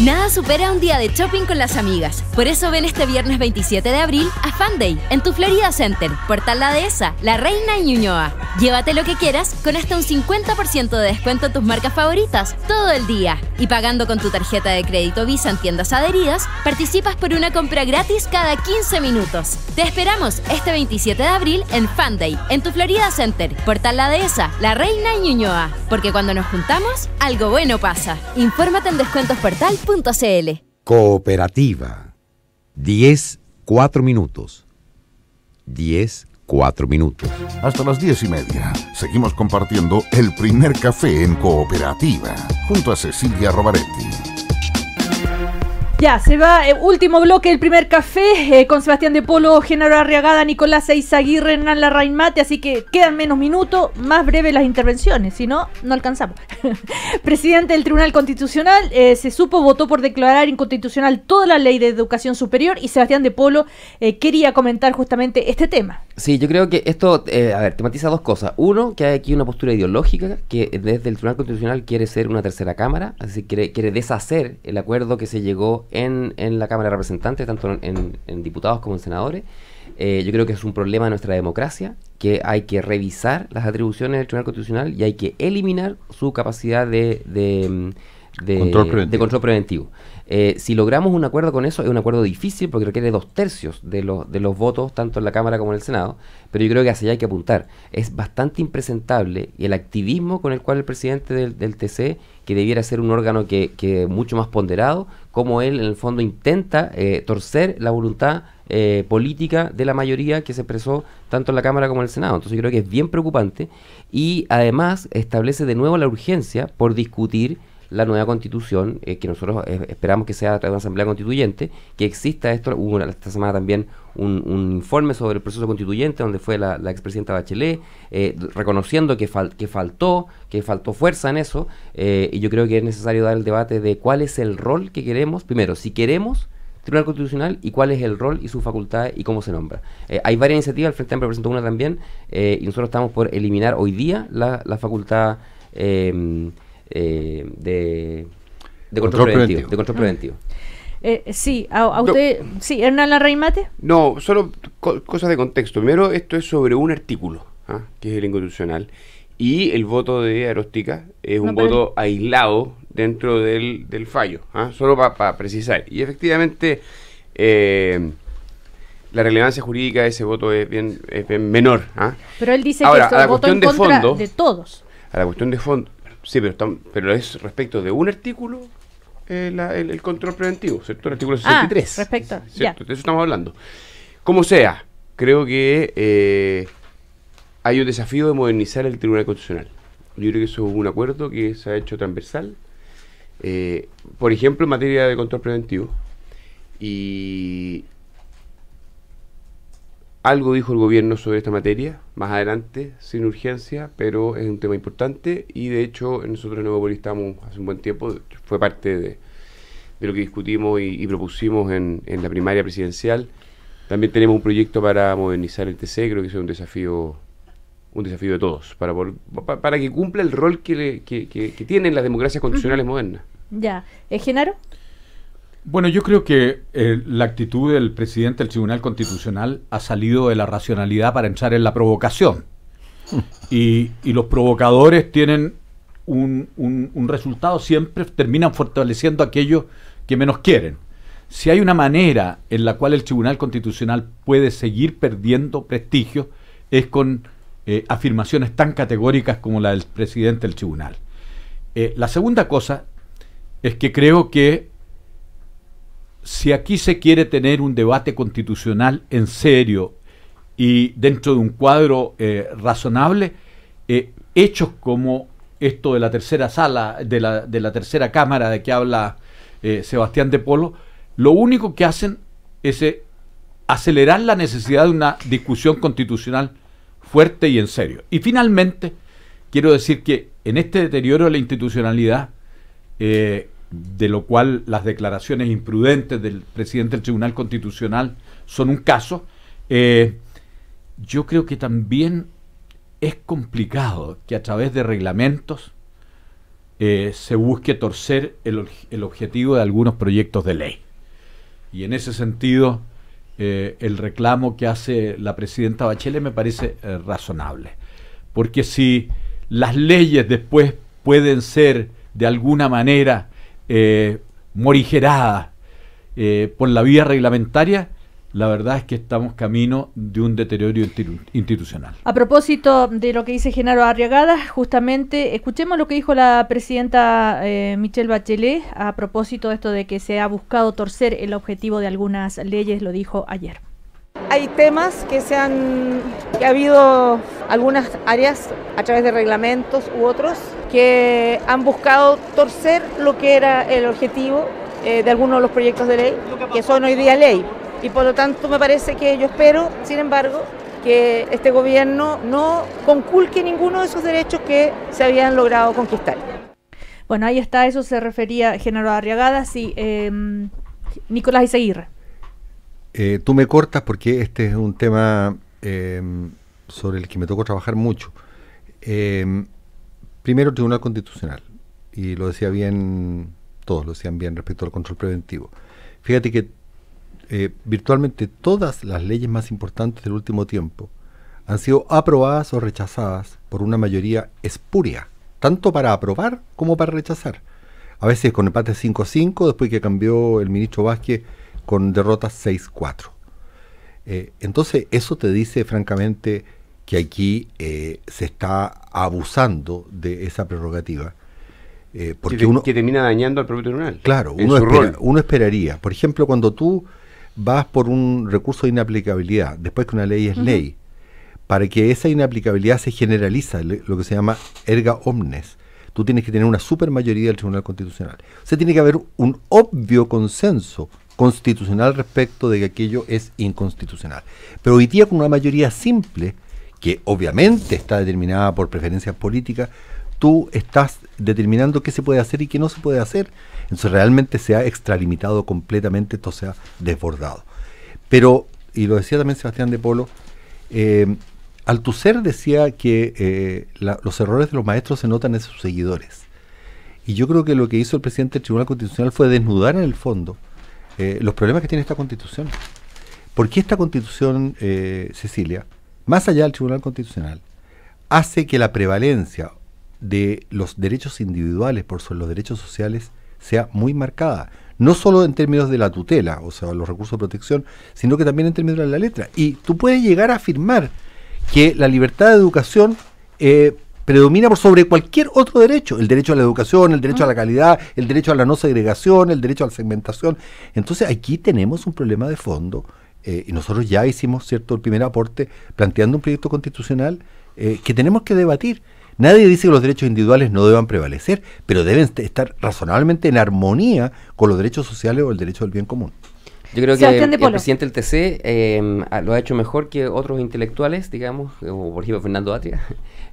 Nada supera un día de shopping con las amigas. Por eso ven este viernes 27 de abril a Fan Day en tu Florida Center, Portal La Dehesa, La Reina y Ñuñoa. Llévate lo que quieras con hasta un 50% de descuento en tus marcas favoritas todo el día. Y pagando con tu tarjeta de crédito Visa en tiendas adheridas, participas por una compra gratis cada 15 minutos. Te esperamos este 27 de abril en Fan Day en tu Florida Center, Portal La Dehesa, La Reina y Ñuñoa. Porque cuando nos juntamos, algo bueno pasa. Infórmate en descuentos por portal.cl. Cooperativa. 10, 4 minutos. 10, 4 minutos. Hasta las 10 y media. Seguimos compartiendo el primer café en cooperativa junto a Cecilia Robaretti. Ya, se va. el eh, último bloque del primer café eh, con Sebastián de Polo, Genaro Arriagada, Nicolás Eizaguirre, Hernán Larraín Mate. Así que quedan menos minutos, más breves las intervenciones, si no, no alcanzamos. Presidente del Tribunal Constitucional, eh, se supo, votó por declarar inconstitucional toda la ley de educación superior y Sebastián de Polo quería comentar justamente este tema. Sí, yo creo que esto, a ver, tematiza dos cosas. Uno, que hay aquí una postura ideológica que desde el Tribunal Constitucional quiere ser una tercera Cámara, así que quiere deshacer el acuerdo que se llegó en, la Cámara de Representantes, tanto en, diputados como en senadores. Eh, yo creo que es un problema de nuestra democracia, que hay que revisar las atribuciones del Tribunal Constitucional y hay que eliminar su capacidad de, control preventivo. Eh, si logramos un acuerdo con eso, es un acuerdo difícil porque requiere dos tercios de los, de los votos, tanto en la Cámara como en el Senado, pero yo creo que hacia allá hay que apuntar. Es bastante impresentable el activismo con el cual el presidente del, del TC que debiera ser un órgano que, mucho más ponderado, como él en el fondo intenta eh, torcer la voluntad eh, política de la mayoría que se expresó tanto en la Cámara como en el Senado. Entonces yo creo que es bien preocupante y además establece de nuevo la urgencia por discutir la nueva constitución, eh, que nosotros eh, esperamos que sea a una asamblea constituyente, que exista esto, hubo esta semana también un, informe sobre el proceso constituyente, donde fue la, expresidenta Bachelet, eh, reconociendo que, que faltó, que faltó fuerza en eso, y yo creo que es necesario dar el debate de cuál es el rol que queremos, primero, si queremos... Tribunal Constitucional y cuál es el rol y su facultad y cómo se nombra. hay varias iniciativas, el Frente Amplio presentó una también, y nosotros estamos por eliminar hoy día la, facultad eh, de, control, preventivo, De control ah. preventivo. Eh, sí, a, usted, sí, Hernán Larraimate. No, solo cosas de contexto. Primero, esto es sobre un artículo, ¿ah? que es el inconstitucional, y el voto de Aróstica es un voto aislado dentro del, fallo, ¿ah? solo para precisar. Y efectivamente, eh, la relevancia jurídica de ese voto es bien, menor. Pero él dice que a la cuestión de, fondo, de todos. A la cuestión de fondo. Sí, pero, pero es respecto de un artículo eh, el, control preventivo, ¿cierto? El artículo 63. Ah, respecto, De eso estamos hablando. Como sea, creo que eh, hay un desafío de modernizar el Tribunal Constitucional. Yo creo que eso es un acuerdo que se ha hecho transversal. Eh, por ejemplo, en materia de control preventivo. Y, algo dijo el gobierno sobre esta materia, más adelante, sin urgencia, pero es un tema importante y de hecho nosotros en Nuevo estamos hace un buen tiempo, fue parte de, lo que discutimos y, propusimos en, la primaria presidencial. También tenemos un proyecto para modernizar el TC, creo que es un desafío un desafío de todos, para, para que cumpla el rol que, que, tienen las democracias constitucionales modernas. Ya, ¿es eh, Genaro? Bueno, yo creo que eh, la actitud del presidente del Tribunal Constitucional ha salido de la racionalidad para entrar en la provocación. Y, los provocadores tienen un, resultado, siempre terminan fortaleciendo a aquellos que menos quieren. Si hay una manera en la cual el Tribunal Constitucional puede seguir perdiendo prestigio, es con eh, afirmaciones tan categóricas como la del presidente del tribunal. Eh, la segunda cosa es que creo que si aquí se quiere tener un debate constitucional en serio y dentro de un cuadro eh, razonable, eh, hechos como esto de la tercera sala, de la, de la tercera cámara de que habla eh, Sebastián de Polo, lo único que hacen es acelerar la necesidad de una discusión constitucional fuerte y en serio. Y finalmente, quiero decir que en este deterioro de la institucionalidad, de lo cual las declaraciones imprudentes del presidente del Tribunal Constitucional son un caso, eh, yo creo que también es complicado que a través de reglamentos eh, se busque torcer el, objetivo de algunos proyectos de ley. Y en ese sentido, eh, el reclamo que hace la presidenta Bachelet me parece razonable. Porque si las leyes después pueden ser de alguna manera eh, morigerada eh, por la vía reglamentaria, la verdad es que estamos camino de un deterioro institucional. A propósito de lo que dice Genaro Arriagada, justamente escuchemos lo que dijo la presidenta eh, Michelle Bachelet a propósito de esto de que se ha buscado torcer el objetivo de algunas leyes, lo dijo ayer hay temas que se han, que ha habido algunas áreas a través de reglamentos u otros que han buscado torcer lo que era el objetivo eh, de algunos de los proyectos de ley que son hoy día ley. Y por lo tanto me parece que yo espero, sin embargo, que este gobierno no conculque ninguno de esos derechos que se habían logrado conquistar. Bueno, ahí está, eso se refería Genaro Arriagada, sí, eh, Nicolás Iseguirre. Eh, tú me cortas porque este es un tema em, sobre el que me tocó trabajar mucho. Em, primero, Tribunal Constitucional, y lo decía bien, todos lo decían bien respecto al control preventivo. Fíjate que eh, virtualmente todas las leyes más importantes del último tiempo han sido aprobadas o rechazadas por una mayoría espuria, tanto para aprobar como para rechazar. A veces con empate 5-5, después que cambió el ministro Vázquez con derrota 6-4. Eh, entonces, eso te dice francamente que aquí eh, se está abusando de esa prerrogativa. Eh, porque uno, que termina dañando al propio tribunal. Claro, uno, esperaría. Por ejemplo, cuando tú vas por un recurso de inaplicabilidad, después que una ley es ley, para que esa inaplicabilidad se generaliza, lo que se llama erga omnes, tú tienes que tener una supermayoría del Tribunal Constitucional. O sea, tiene que haber un obvio consenso constitucional respecto de que aquello es inconstitucional. Pero hoy día con una mayoría simple, que obviamente está determinada por preferencias políticas, tú estás determinando qué se puede hacer y qué no se puede hacer. Entonces realmente se ha extralimitado completamente, esto se ha desbordado. Pero, y lo decía también Sebastián de Polo, eh, decía que eh, los errores de los maestros se notan en sus seguidores. Y yo creo que lo que hizo el presidente del Tribunal Constitucional fue desnudar en el fondo eh, los problemas que tiene esta constitución. Porque esta constitución, eh, Cecilia, más allá del Tribunal Constitucional, hace que la prevalencia de los derechos individuales por los derechos sociales sea muy marcada. No solo en términos de la tutela, o sea, los recursos de protección, sino que también en términos de la letra. Y tú puedes llegar a afirmar que la libertad de educación eh, predomina por sobre cualquier otro derecho, el derecho a la educación, el derecho a la ah. calidad, el derecho a la no segregación, el derecho a la segmentación. Entonces aquí tenemos un problema de fondo eh, y nosotros ya hicimos cierto el primer aporte planteando un proyecto constitucional eh, que tenemos que debatir. Nadie dice que los derechos individuales no deban prevalecer, pero deben estar razonablemente en armonía con los derechos sociales o el derecho del bien común. Yo creo que el presidente del TC eh, lo ha hecho mejor que otros intelectuales, digamos, o por ejemplo Fernando Atria,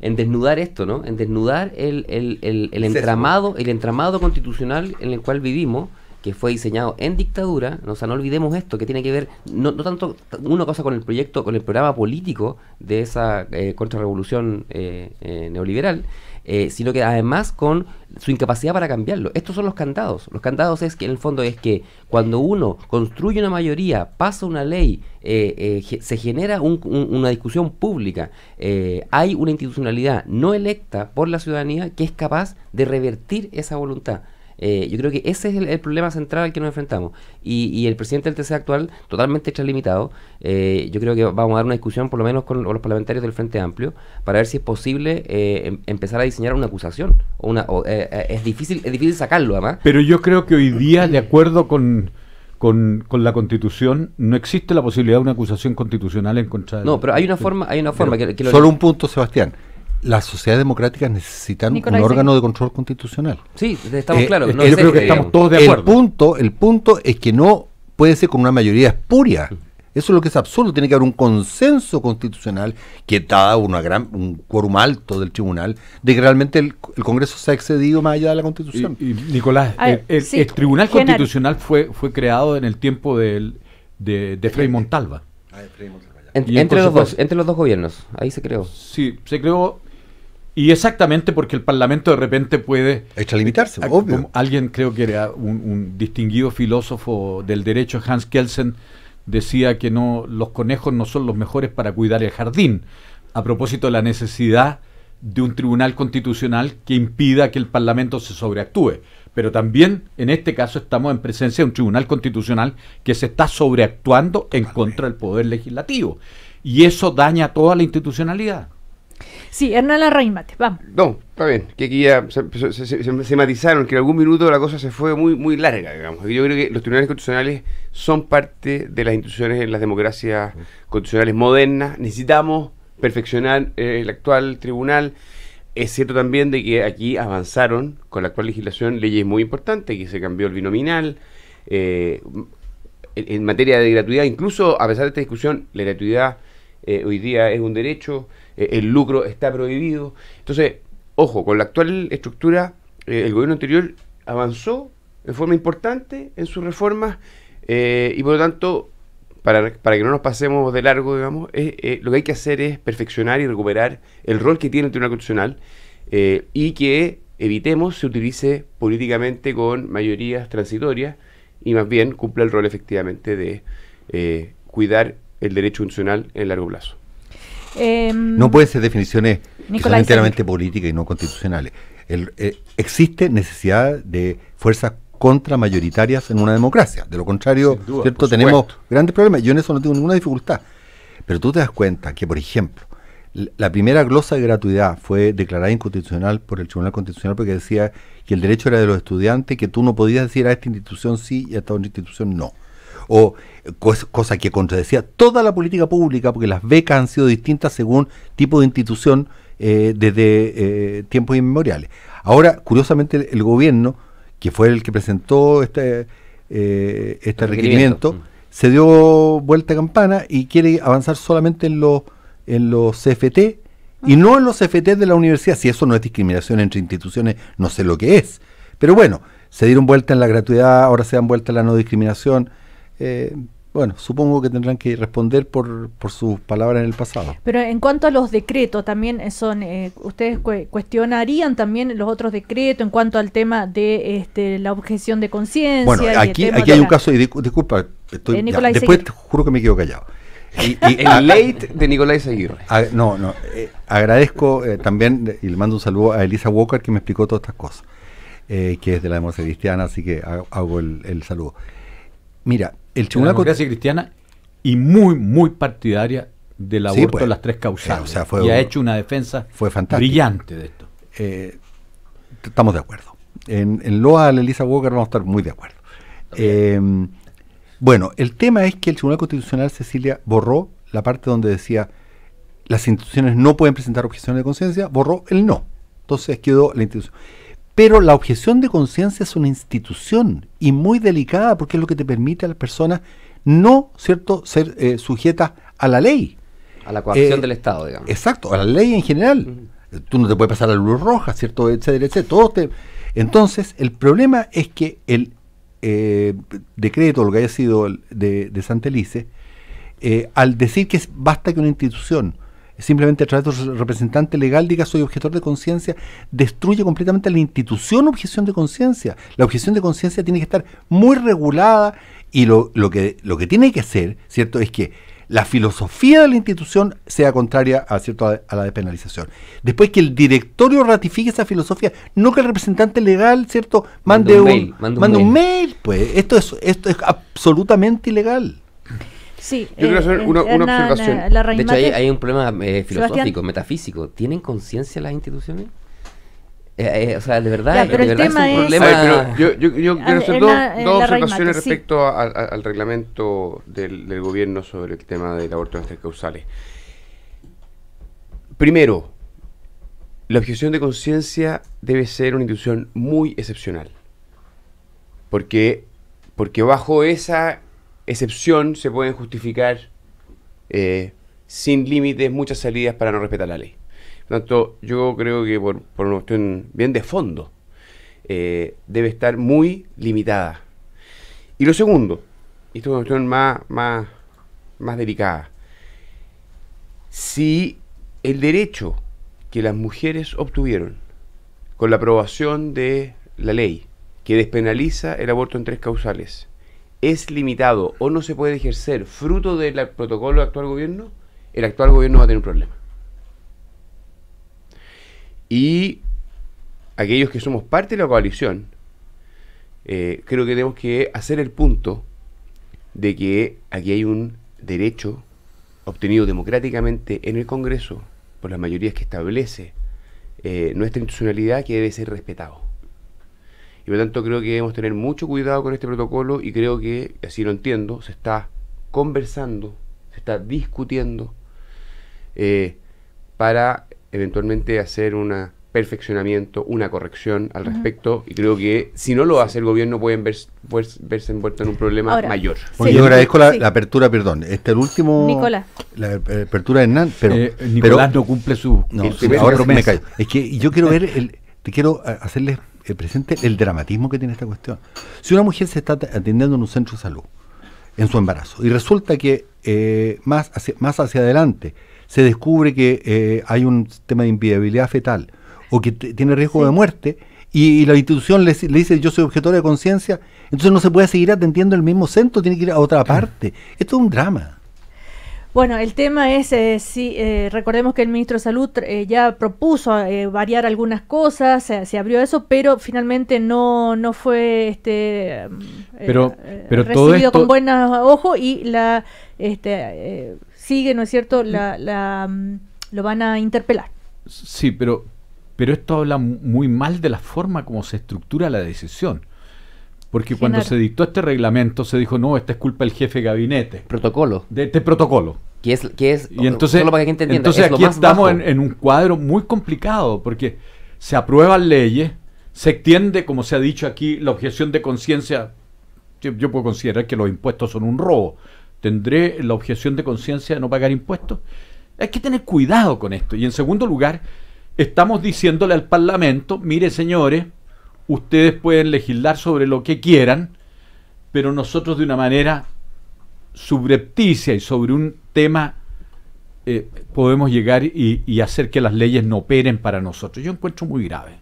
en desnudar esto, ¿no? En desnudar el, entramado, el entramado constitucional en el cual vivimos que fue diseñado en dictadura, o sea, no olvidemos esto, que tiene que ver, no, no tanto una cosa con el proyecto, con el programa político de esa eh, contrarrevolución eh, eh, neoliberal, eh, sino que además con su incapacidad para cambiarlo. Estos son los candados. Los candados es que en el fondo es que cuando uno construye una mayoría, pasa una ley, eh, eh, se genera una discusión pública, hay una institucionalidad no electa por la ciudadanía que es capaz de revertir esa voluntad. Eh, yo creo que ese es el, problema central al que nos enfrentamos. Y, el presidente del TC actual, totalmente extralimitado, eh, yo creo que vamos a dar una discusión, por lo menos con los parlamentarios del Frente Amplio, para ver si es posible eh, em, empezar a diseñar una acusación. O una, eh, es, difícil, es difícil sacarlo, además. Pero yo creo que hoy día, de acuerdo con. Con, la constitución no existe la posibilidad de una acusación constitucional en contra de no pero hay una forma hay una forma que, solo un punto Sebastián las sociedades democráticas necesitan un órgano de control constitucional. Sí, estamos eh, claros. Eh, yo creo que estamos todos de acuerdo. El punto, el punto es que no puede ser con una mayoría espuria. Eso es lo que es absurdo. Tiene que haber un consenso constitucional que da una gran, un quórum alto del tribunal de que realmente el, Congreso se ha excedido más allá de la Constitución. Y, Nicolás, el, Tribunal Constitucional fue, fue creado en el tiempo del, de, de Frei Montalva. Ah, entre, los dos, entre los dos gobiernos, ahí se creó. Sí, se creó y exactamente porque el Parlamento de repente puede... Extralimitarse, eh, obvio. alguien, creo que era un, distinguido filósofo del derecho, Hans Kelsen, decía que no los conejos no son los mejores para cuidar el jardín. A propósito de la necesidad de un tribunal constitucional que impida que el Parlamento se sobreactúe. Pero también, en este caso, estamos en presencia de un tribunal constitucional que se está sobreactuando en contra del poder legislativo. Y eso daña toda la institucionalidad. Sí, Hernán Larraín vamos. No, está bien, que aquí ya se, matizaron, que en algún minuto la cosa se fue muy, muy larga, digamos. Yo creo que los tribunales constitucionales son parte de las instituciones en las democracias constitucionales modernas. Necesitamos perfeccionar eh, el actual tribunal. Es cierto también de que aquí avanzaron con la actual legislación leyes muy importantes, que se cambió el binominal. Eh, en, materia de gratuidad, incluso a pesar de esta discusión, la gratuidad eh, hoy día es un derecho. Eh, el lucro está prohibido. Entonces, ojo, con la actual estructura, eh, el gobierno anterior avanzó de forma importante en sus reformas eh, y por lo tanto, para, para, que no nos pasemos de largo, digamos, lo que hay que hacer es perfeccionar y recuperar el rol que tiene el Tribunal Constitucional y que evitemos se utilice políticamente con mayorías transitorias y más bien cumpla el rol efectivamente de cuidar el derecho constitucional en largo plazo. Em, no pueden ser definiciones enteramente políticas y no constitucionales. El, eh, existe necesidad de fuerzas contramayoritarias en una democracia. De lo contrario, ¿cierto? tenemos grandes problemas. Yo en eso no tengo ninguna dificultad. Pero tú te das cuenta que, por ejemplo, la primera glosa de gratuidad fue declarada inconstitucional por el Tribunal Constitucional porque decía que el derecho era de los estudiantes, que tú no podías decir a ah, esta institución sí y a esta otra institución no o cosa que contradecía toda la política pública, porque las becas han sido distintas según tipo de institución eh, desde eh, tiempos inmemoriales. Ahora, curiosamente, el, gobierno, que fue el que presentó este, eh, este requerimiento, mm. se dio vuelta a campana y quiere avanzar solamente en los, en los CFT y ah. no en los CFT de la universidad. Si eso no es discriminación entre instituciones, no sé lo que es. Pero bueno, se dieron vuelta en la gratuidad, ahora se dan vuelta en la no discriminación. Eh, bueno, supongo que tendrán que responder por, por sus palabras en el pasado. Pero en cuanto a los decretos, también eh, son, eh, ustedes cuestionarían también los otros decretos en cuanto al tema de este, la objeción de conciencia. Bueno, aquí, hay un caso, y disculpa, después juro que me quedo callado. Y, el late de Nicolás Aguirre. no, no, agradezco también y le mando un saludo a Elisa Walker que me explicó todas estas cosas, que es de la democracia cristiana, así que hago el, el saludo. Mira, el Tribunal de la Cristiana y muy, muy partidaria del aborto pues. de las tres causas, y ha hecho una defensa brillante de esto. Eh, estamos de acuerdo. En, en la Elisa Walker, vamos a estar muy de acuerdo. Eh, bueno, el tema es que el Tribunal Constitucional, Cecilia, borró la parte donde decía las instituciones no pueden presentar objeciones de conciencia, borró el no. Entonces quedó la institución. Pero la objeción de conciencia es una institución y muy delicada porque es lo que te permite a las personas no cierto ser eh, sujetas a la ley. A la coacción eh, del Estado, digamos. Exacto, a la ley en general. Tú no te puedes pasar a la luz roja, ¿cierto? Etcétera, etcétera. Todo te... Entonces, el problema es que el eh, decreto, lo que haya sido de, de Santelice, eh, al decir que basta que una institución simplemente a través de su representante legal diga soy objetor de conciencia, destruye completamente la institución objeción de conciencia. La objeción de conciencia tiene que estar muy regulada y lo, lo, que, lo que tiene que hacer, ¿cierto?, es que la filosofía de la institución sea contraria a, ¿cierto? a la despenalización. Después que el directorio ratifique esa filosofía, no que el representante legal, ¿cierto?, mande, un, mail, Pues esto es, esto es absolutamente ilegal yo quiero hacer eh, una, eh, observación. de hecho, hay, un problema eh, filosófico, metafísico. ¿Tienen conciencia las instituciones? o sea, de verdad, el es un problema. yo, quiero hacer dos, observaciones respecto al reglamento del, gobierno sobre el tema del aborto en causales. Primero, la objeción de conciencia debe ser una institución muy excepcional. Porque, porque bajo esa excepción se pueden justificar eh, sin límites muchas salidas para no respetar la ley. Por tanto, yo creo que por, por una cuestión bien de fondo, eh, debe estar muy limitada. Y lo segundo, y esto es una cuestión más, más, más delicada, si el derecho que las mujeres obtuvieron con la aprobación de la ley que despenaliza el aborto en tres causales, es limitado o no se puede ejercer fruto del protocolo del actual gobierno, el actual gobierno va a tener un problema. Y aquellos que somos parte de la coalición, eh, creo que tenemos que hacer el punto de que aquí hay un derecho obtenido democráticamente en el Congreso por las mayorías que establece eh, nuestra institucionalidad que debe ser respetado. Y por tanto creo que debemos tener mucho cuidado con este protocolo y creo que, así lo entiendo, se está conversando, se está discutiendo eh, para eventualmente hacer un perfeccionamiento, una corrección al respecto y creo que si no lo hace el gobierno pueden verse, verse envuelto en un problema mayor. yo agradezco la, apertura, perdón, este el último... Nicolás. La eh, apertura de Hernán, eh, pero... Nicolás no cumple su, ahora Es que yo quiero ver, el, te quiero hacerles eh, presente el dramatismo que tiene esta cuestión. Si una mujer se está atendiendo en un centro de salud, en su embarazo, y resulta que eh, más, hacia, más hacia adelante se descubre que eh, hay un tema de inviabilidad fetal o que tiene riesgo de muerte, y, la institución le, dice yo soy objetora de conciencia, entonces no se puede seguir atendiendo en el mismo centro, tiene que ir a otra parte. Esto es un drama. Bueno, el tema es, eh, si eh, recordemos que el ministro de Salud eh, ya propuso variar algunas cosas, se, abrió eso, pero finalmente no, no fue este, pero, recibido todo con buen ojo y la este, sigue, ¿no es cierto?, la, la, mm, lo van a interpelar. Sí, pero, pero esto habla muy mal de la forma como se estructura la decisión. Porque cuando se dictó este reglamento se dijo, no, esta es culpa del jefe de gabinete. Protocolo. De este protocolo. ¿Qué es, que es y entonces, que entonces aquí estamos en, un cuadro muy complicado, porque se aprueban leyes, se extiende, como se ha dicho aquí, la objeción de conciencia. yo puedo considerar que los impuestos son un robo. ¿Tendré la objeción de conciencia de no pagar impuestos? Hay que tener cuidado con esto. Y en segundo lugar, estamos diciéndole al Parlamento, mire señores, ustedes pueden legislar sobre lo que quieran, pero nosotros de una manera subrepticia y sobre un tema eh, podemos llegar y, hacer que las leyes no operen para nosotros. Yo encuentro muy grave.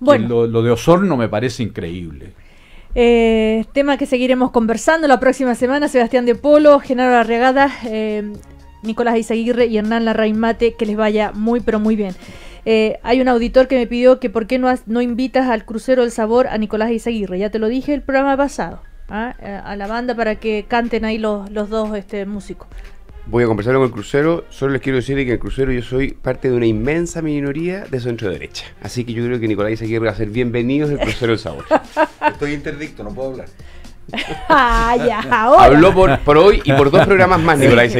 Bueno. Lo, de Osorno me parece increíble. Eh, tema que seguiremos conversando la próxima semana. Sebastián de Polo, Genaro Arregada, eh, Nicolás Aizaguirre y Hernán Mate. Que les vaya muy, pero muy bien. Eh, hay un auditor que me pidió que por qué no, no invitas al crucero del sabor a Nicolás Izaguirre. Ya te lo dije el programa pasado. ¿ah? Eh, a la banda para que canten ahí los, los dos este, músicos. Voy a conversar con el crucero. Solo les quiero decir que en el crucero yo soy parte de una inmensa minoría de centro derecha. Así que yo creo que Nicolás Izaguirre va a ser bienvenido del crucero del sabor. Estoy interdicto, no puedo hablar. Ah, Habló por, hoy y por dos programas más, Nicolás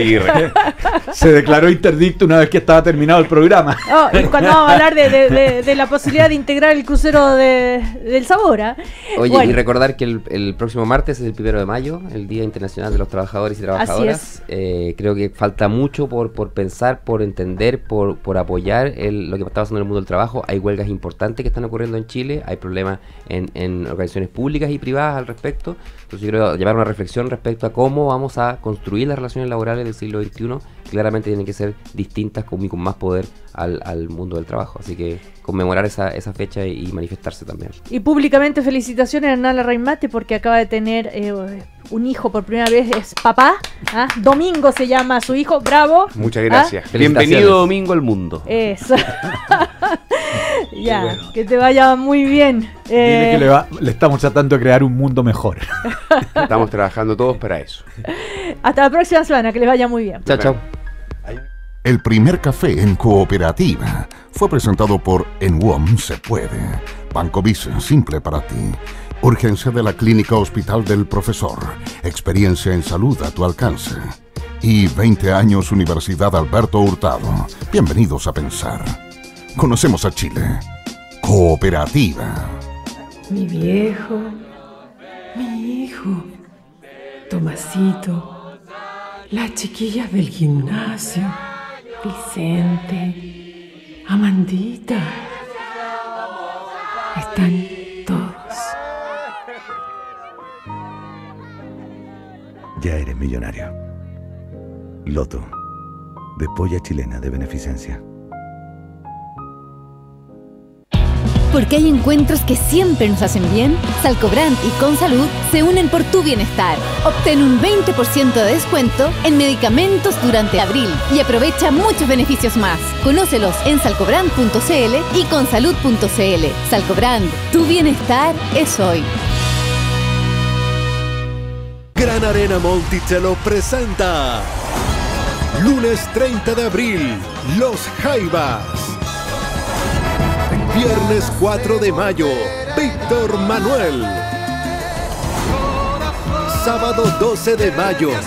Se declaró interdicto una vez que estaba terminado el programa. Oh, cuando vamos a hablar de, la posibilidad de integrar el crucero del Sabora Oye, y recordar que el, el, próximo martes es el primero de mayo, el Día Internacional de los Trabajadores y Trabajadoras. Eh, creo que falta mucho por, pensar, por entender, por, por apoyar lo que está pasando en el mundo del trabajo. Hay huelgas importantes que están ocurriendo en Chile, hay problemas en, en organizaciones públicas y privadas al respecto. Entonces quiero llevar una reflexión respecto a cómo vamos a construir las relaciones laborales del siglo XXI claramente tienen que ser distintas con, con más poder al, mundo del trabajo. Así que conmemorar esa, esa fecha y, manifestarse también. Y públicamente felicitaciones a Nala Raimate porque acaba de tener eh, un hijo por primera vez, es papá. ¿ah? Domingo se llama su hijo, bravo. Muchas gracias. ¿Ah? Bienvenido Domingo al mundo. Eso. ya, que te vaya muy bien. que eh, le, le estamos tratando de crear un mundo mejor. estamos trabajando todos para eso. Hasta la próxima semana, que les vaya muy bien. Chao, chao. El primer café en cooperativa fue presentado por En WOM Se Puede, Banco Visa Simple para ti, Urgencia de la Clínica Hospital del Profesor, Experiencia en Salud a tu alcance y 20 años Universidad Alberto Hurtado. Bienvenidos a Pensar. Conocemos a Chile. Cooperativa. Mi viejo, mi hijo, Tomasito, la chiquilla del gimnasio. Vicente, Amandita. Están todos. Ya eres millonario. Loto, de polla chilena de beneficencia. Porque hay encuentros que siempre nos hacen bien. Salcobrand y Consalud se unen por tu bienestar. Obtén un 20% de descuento en medicamentos durante abril y aprovecha muchos beneficios más. Conócelos en salcobrand.cl y consalud.cl. Salcobrand, tu bienestar es hoy. Gran Arena Monticello presenta lunes 30 de abril Los Jaivas Viernes 4 de mayo, Víctor Manuel. Sábado 12 de mayo.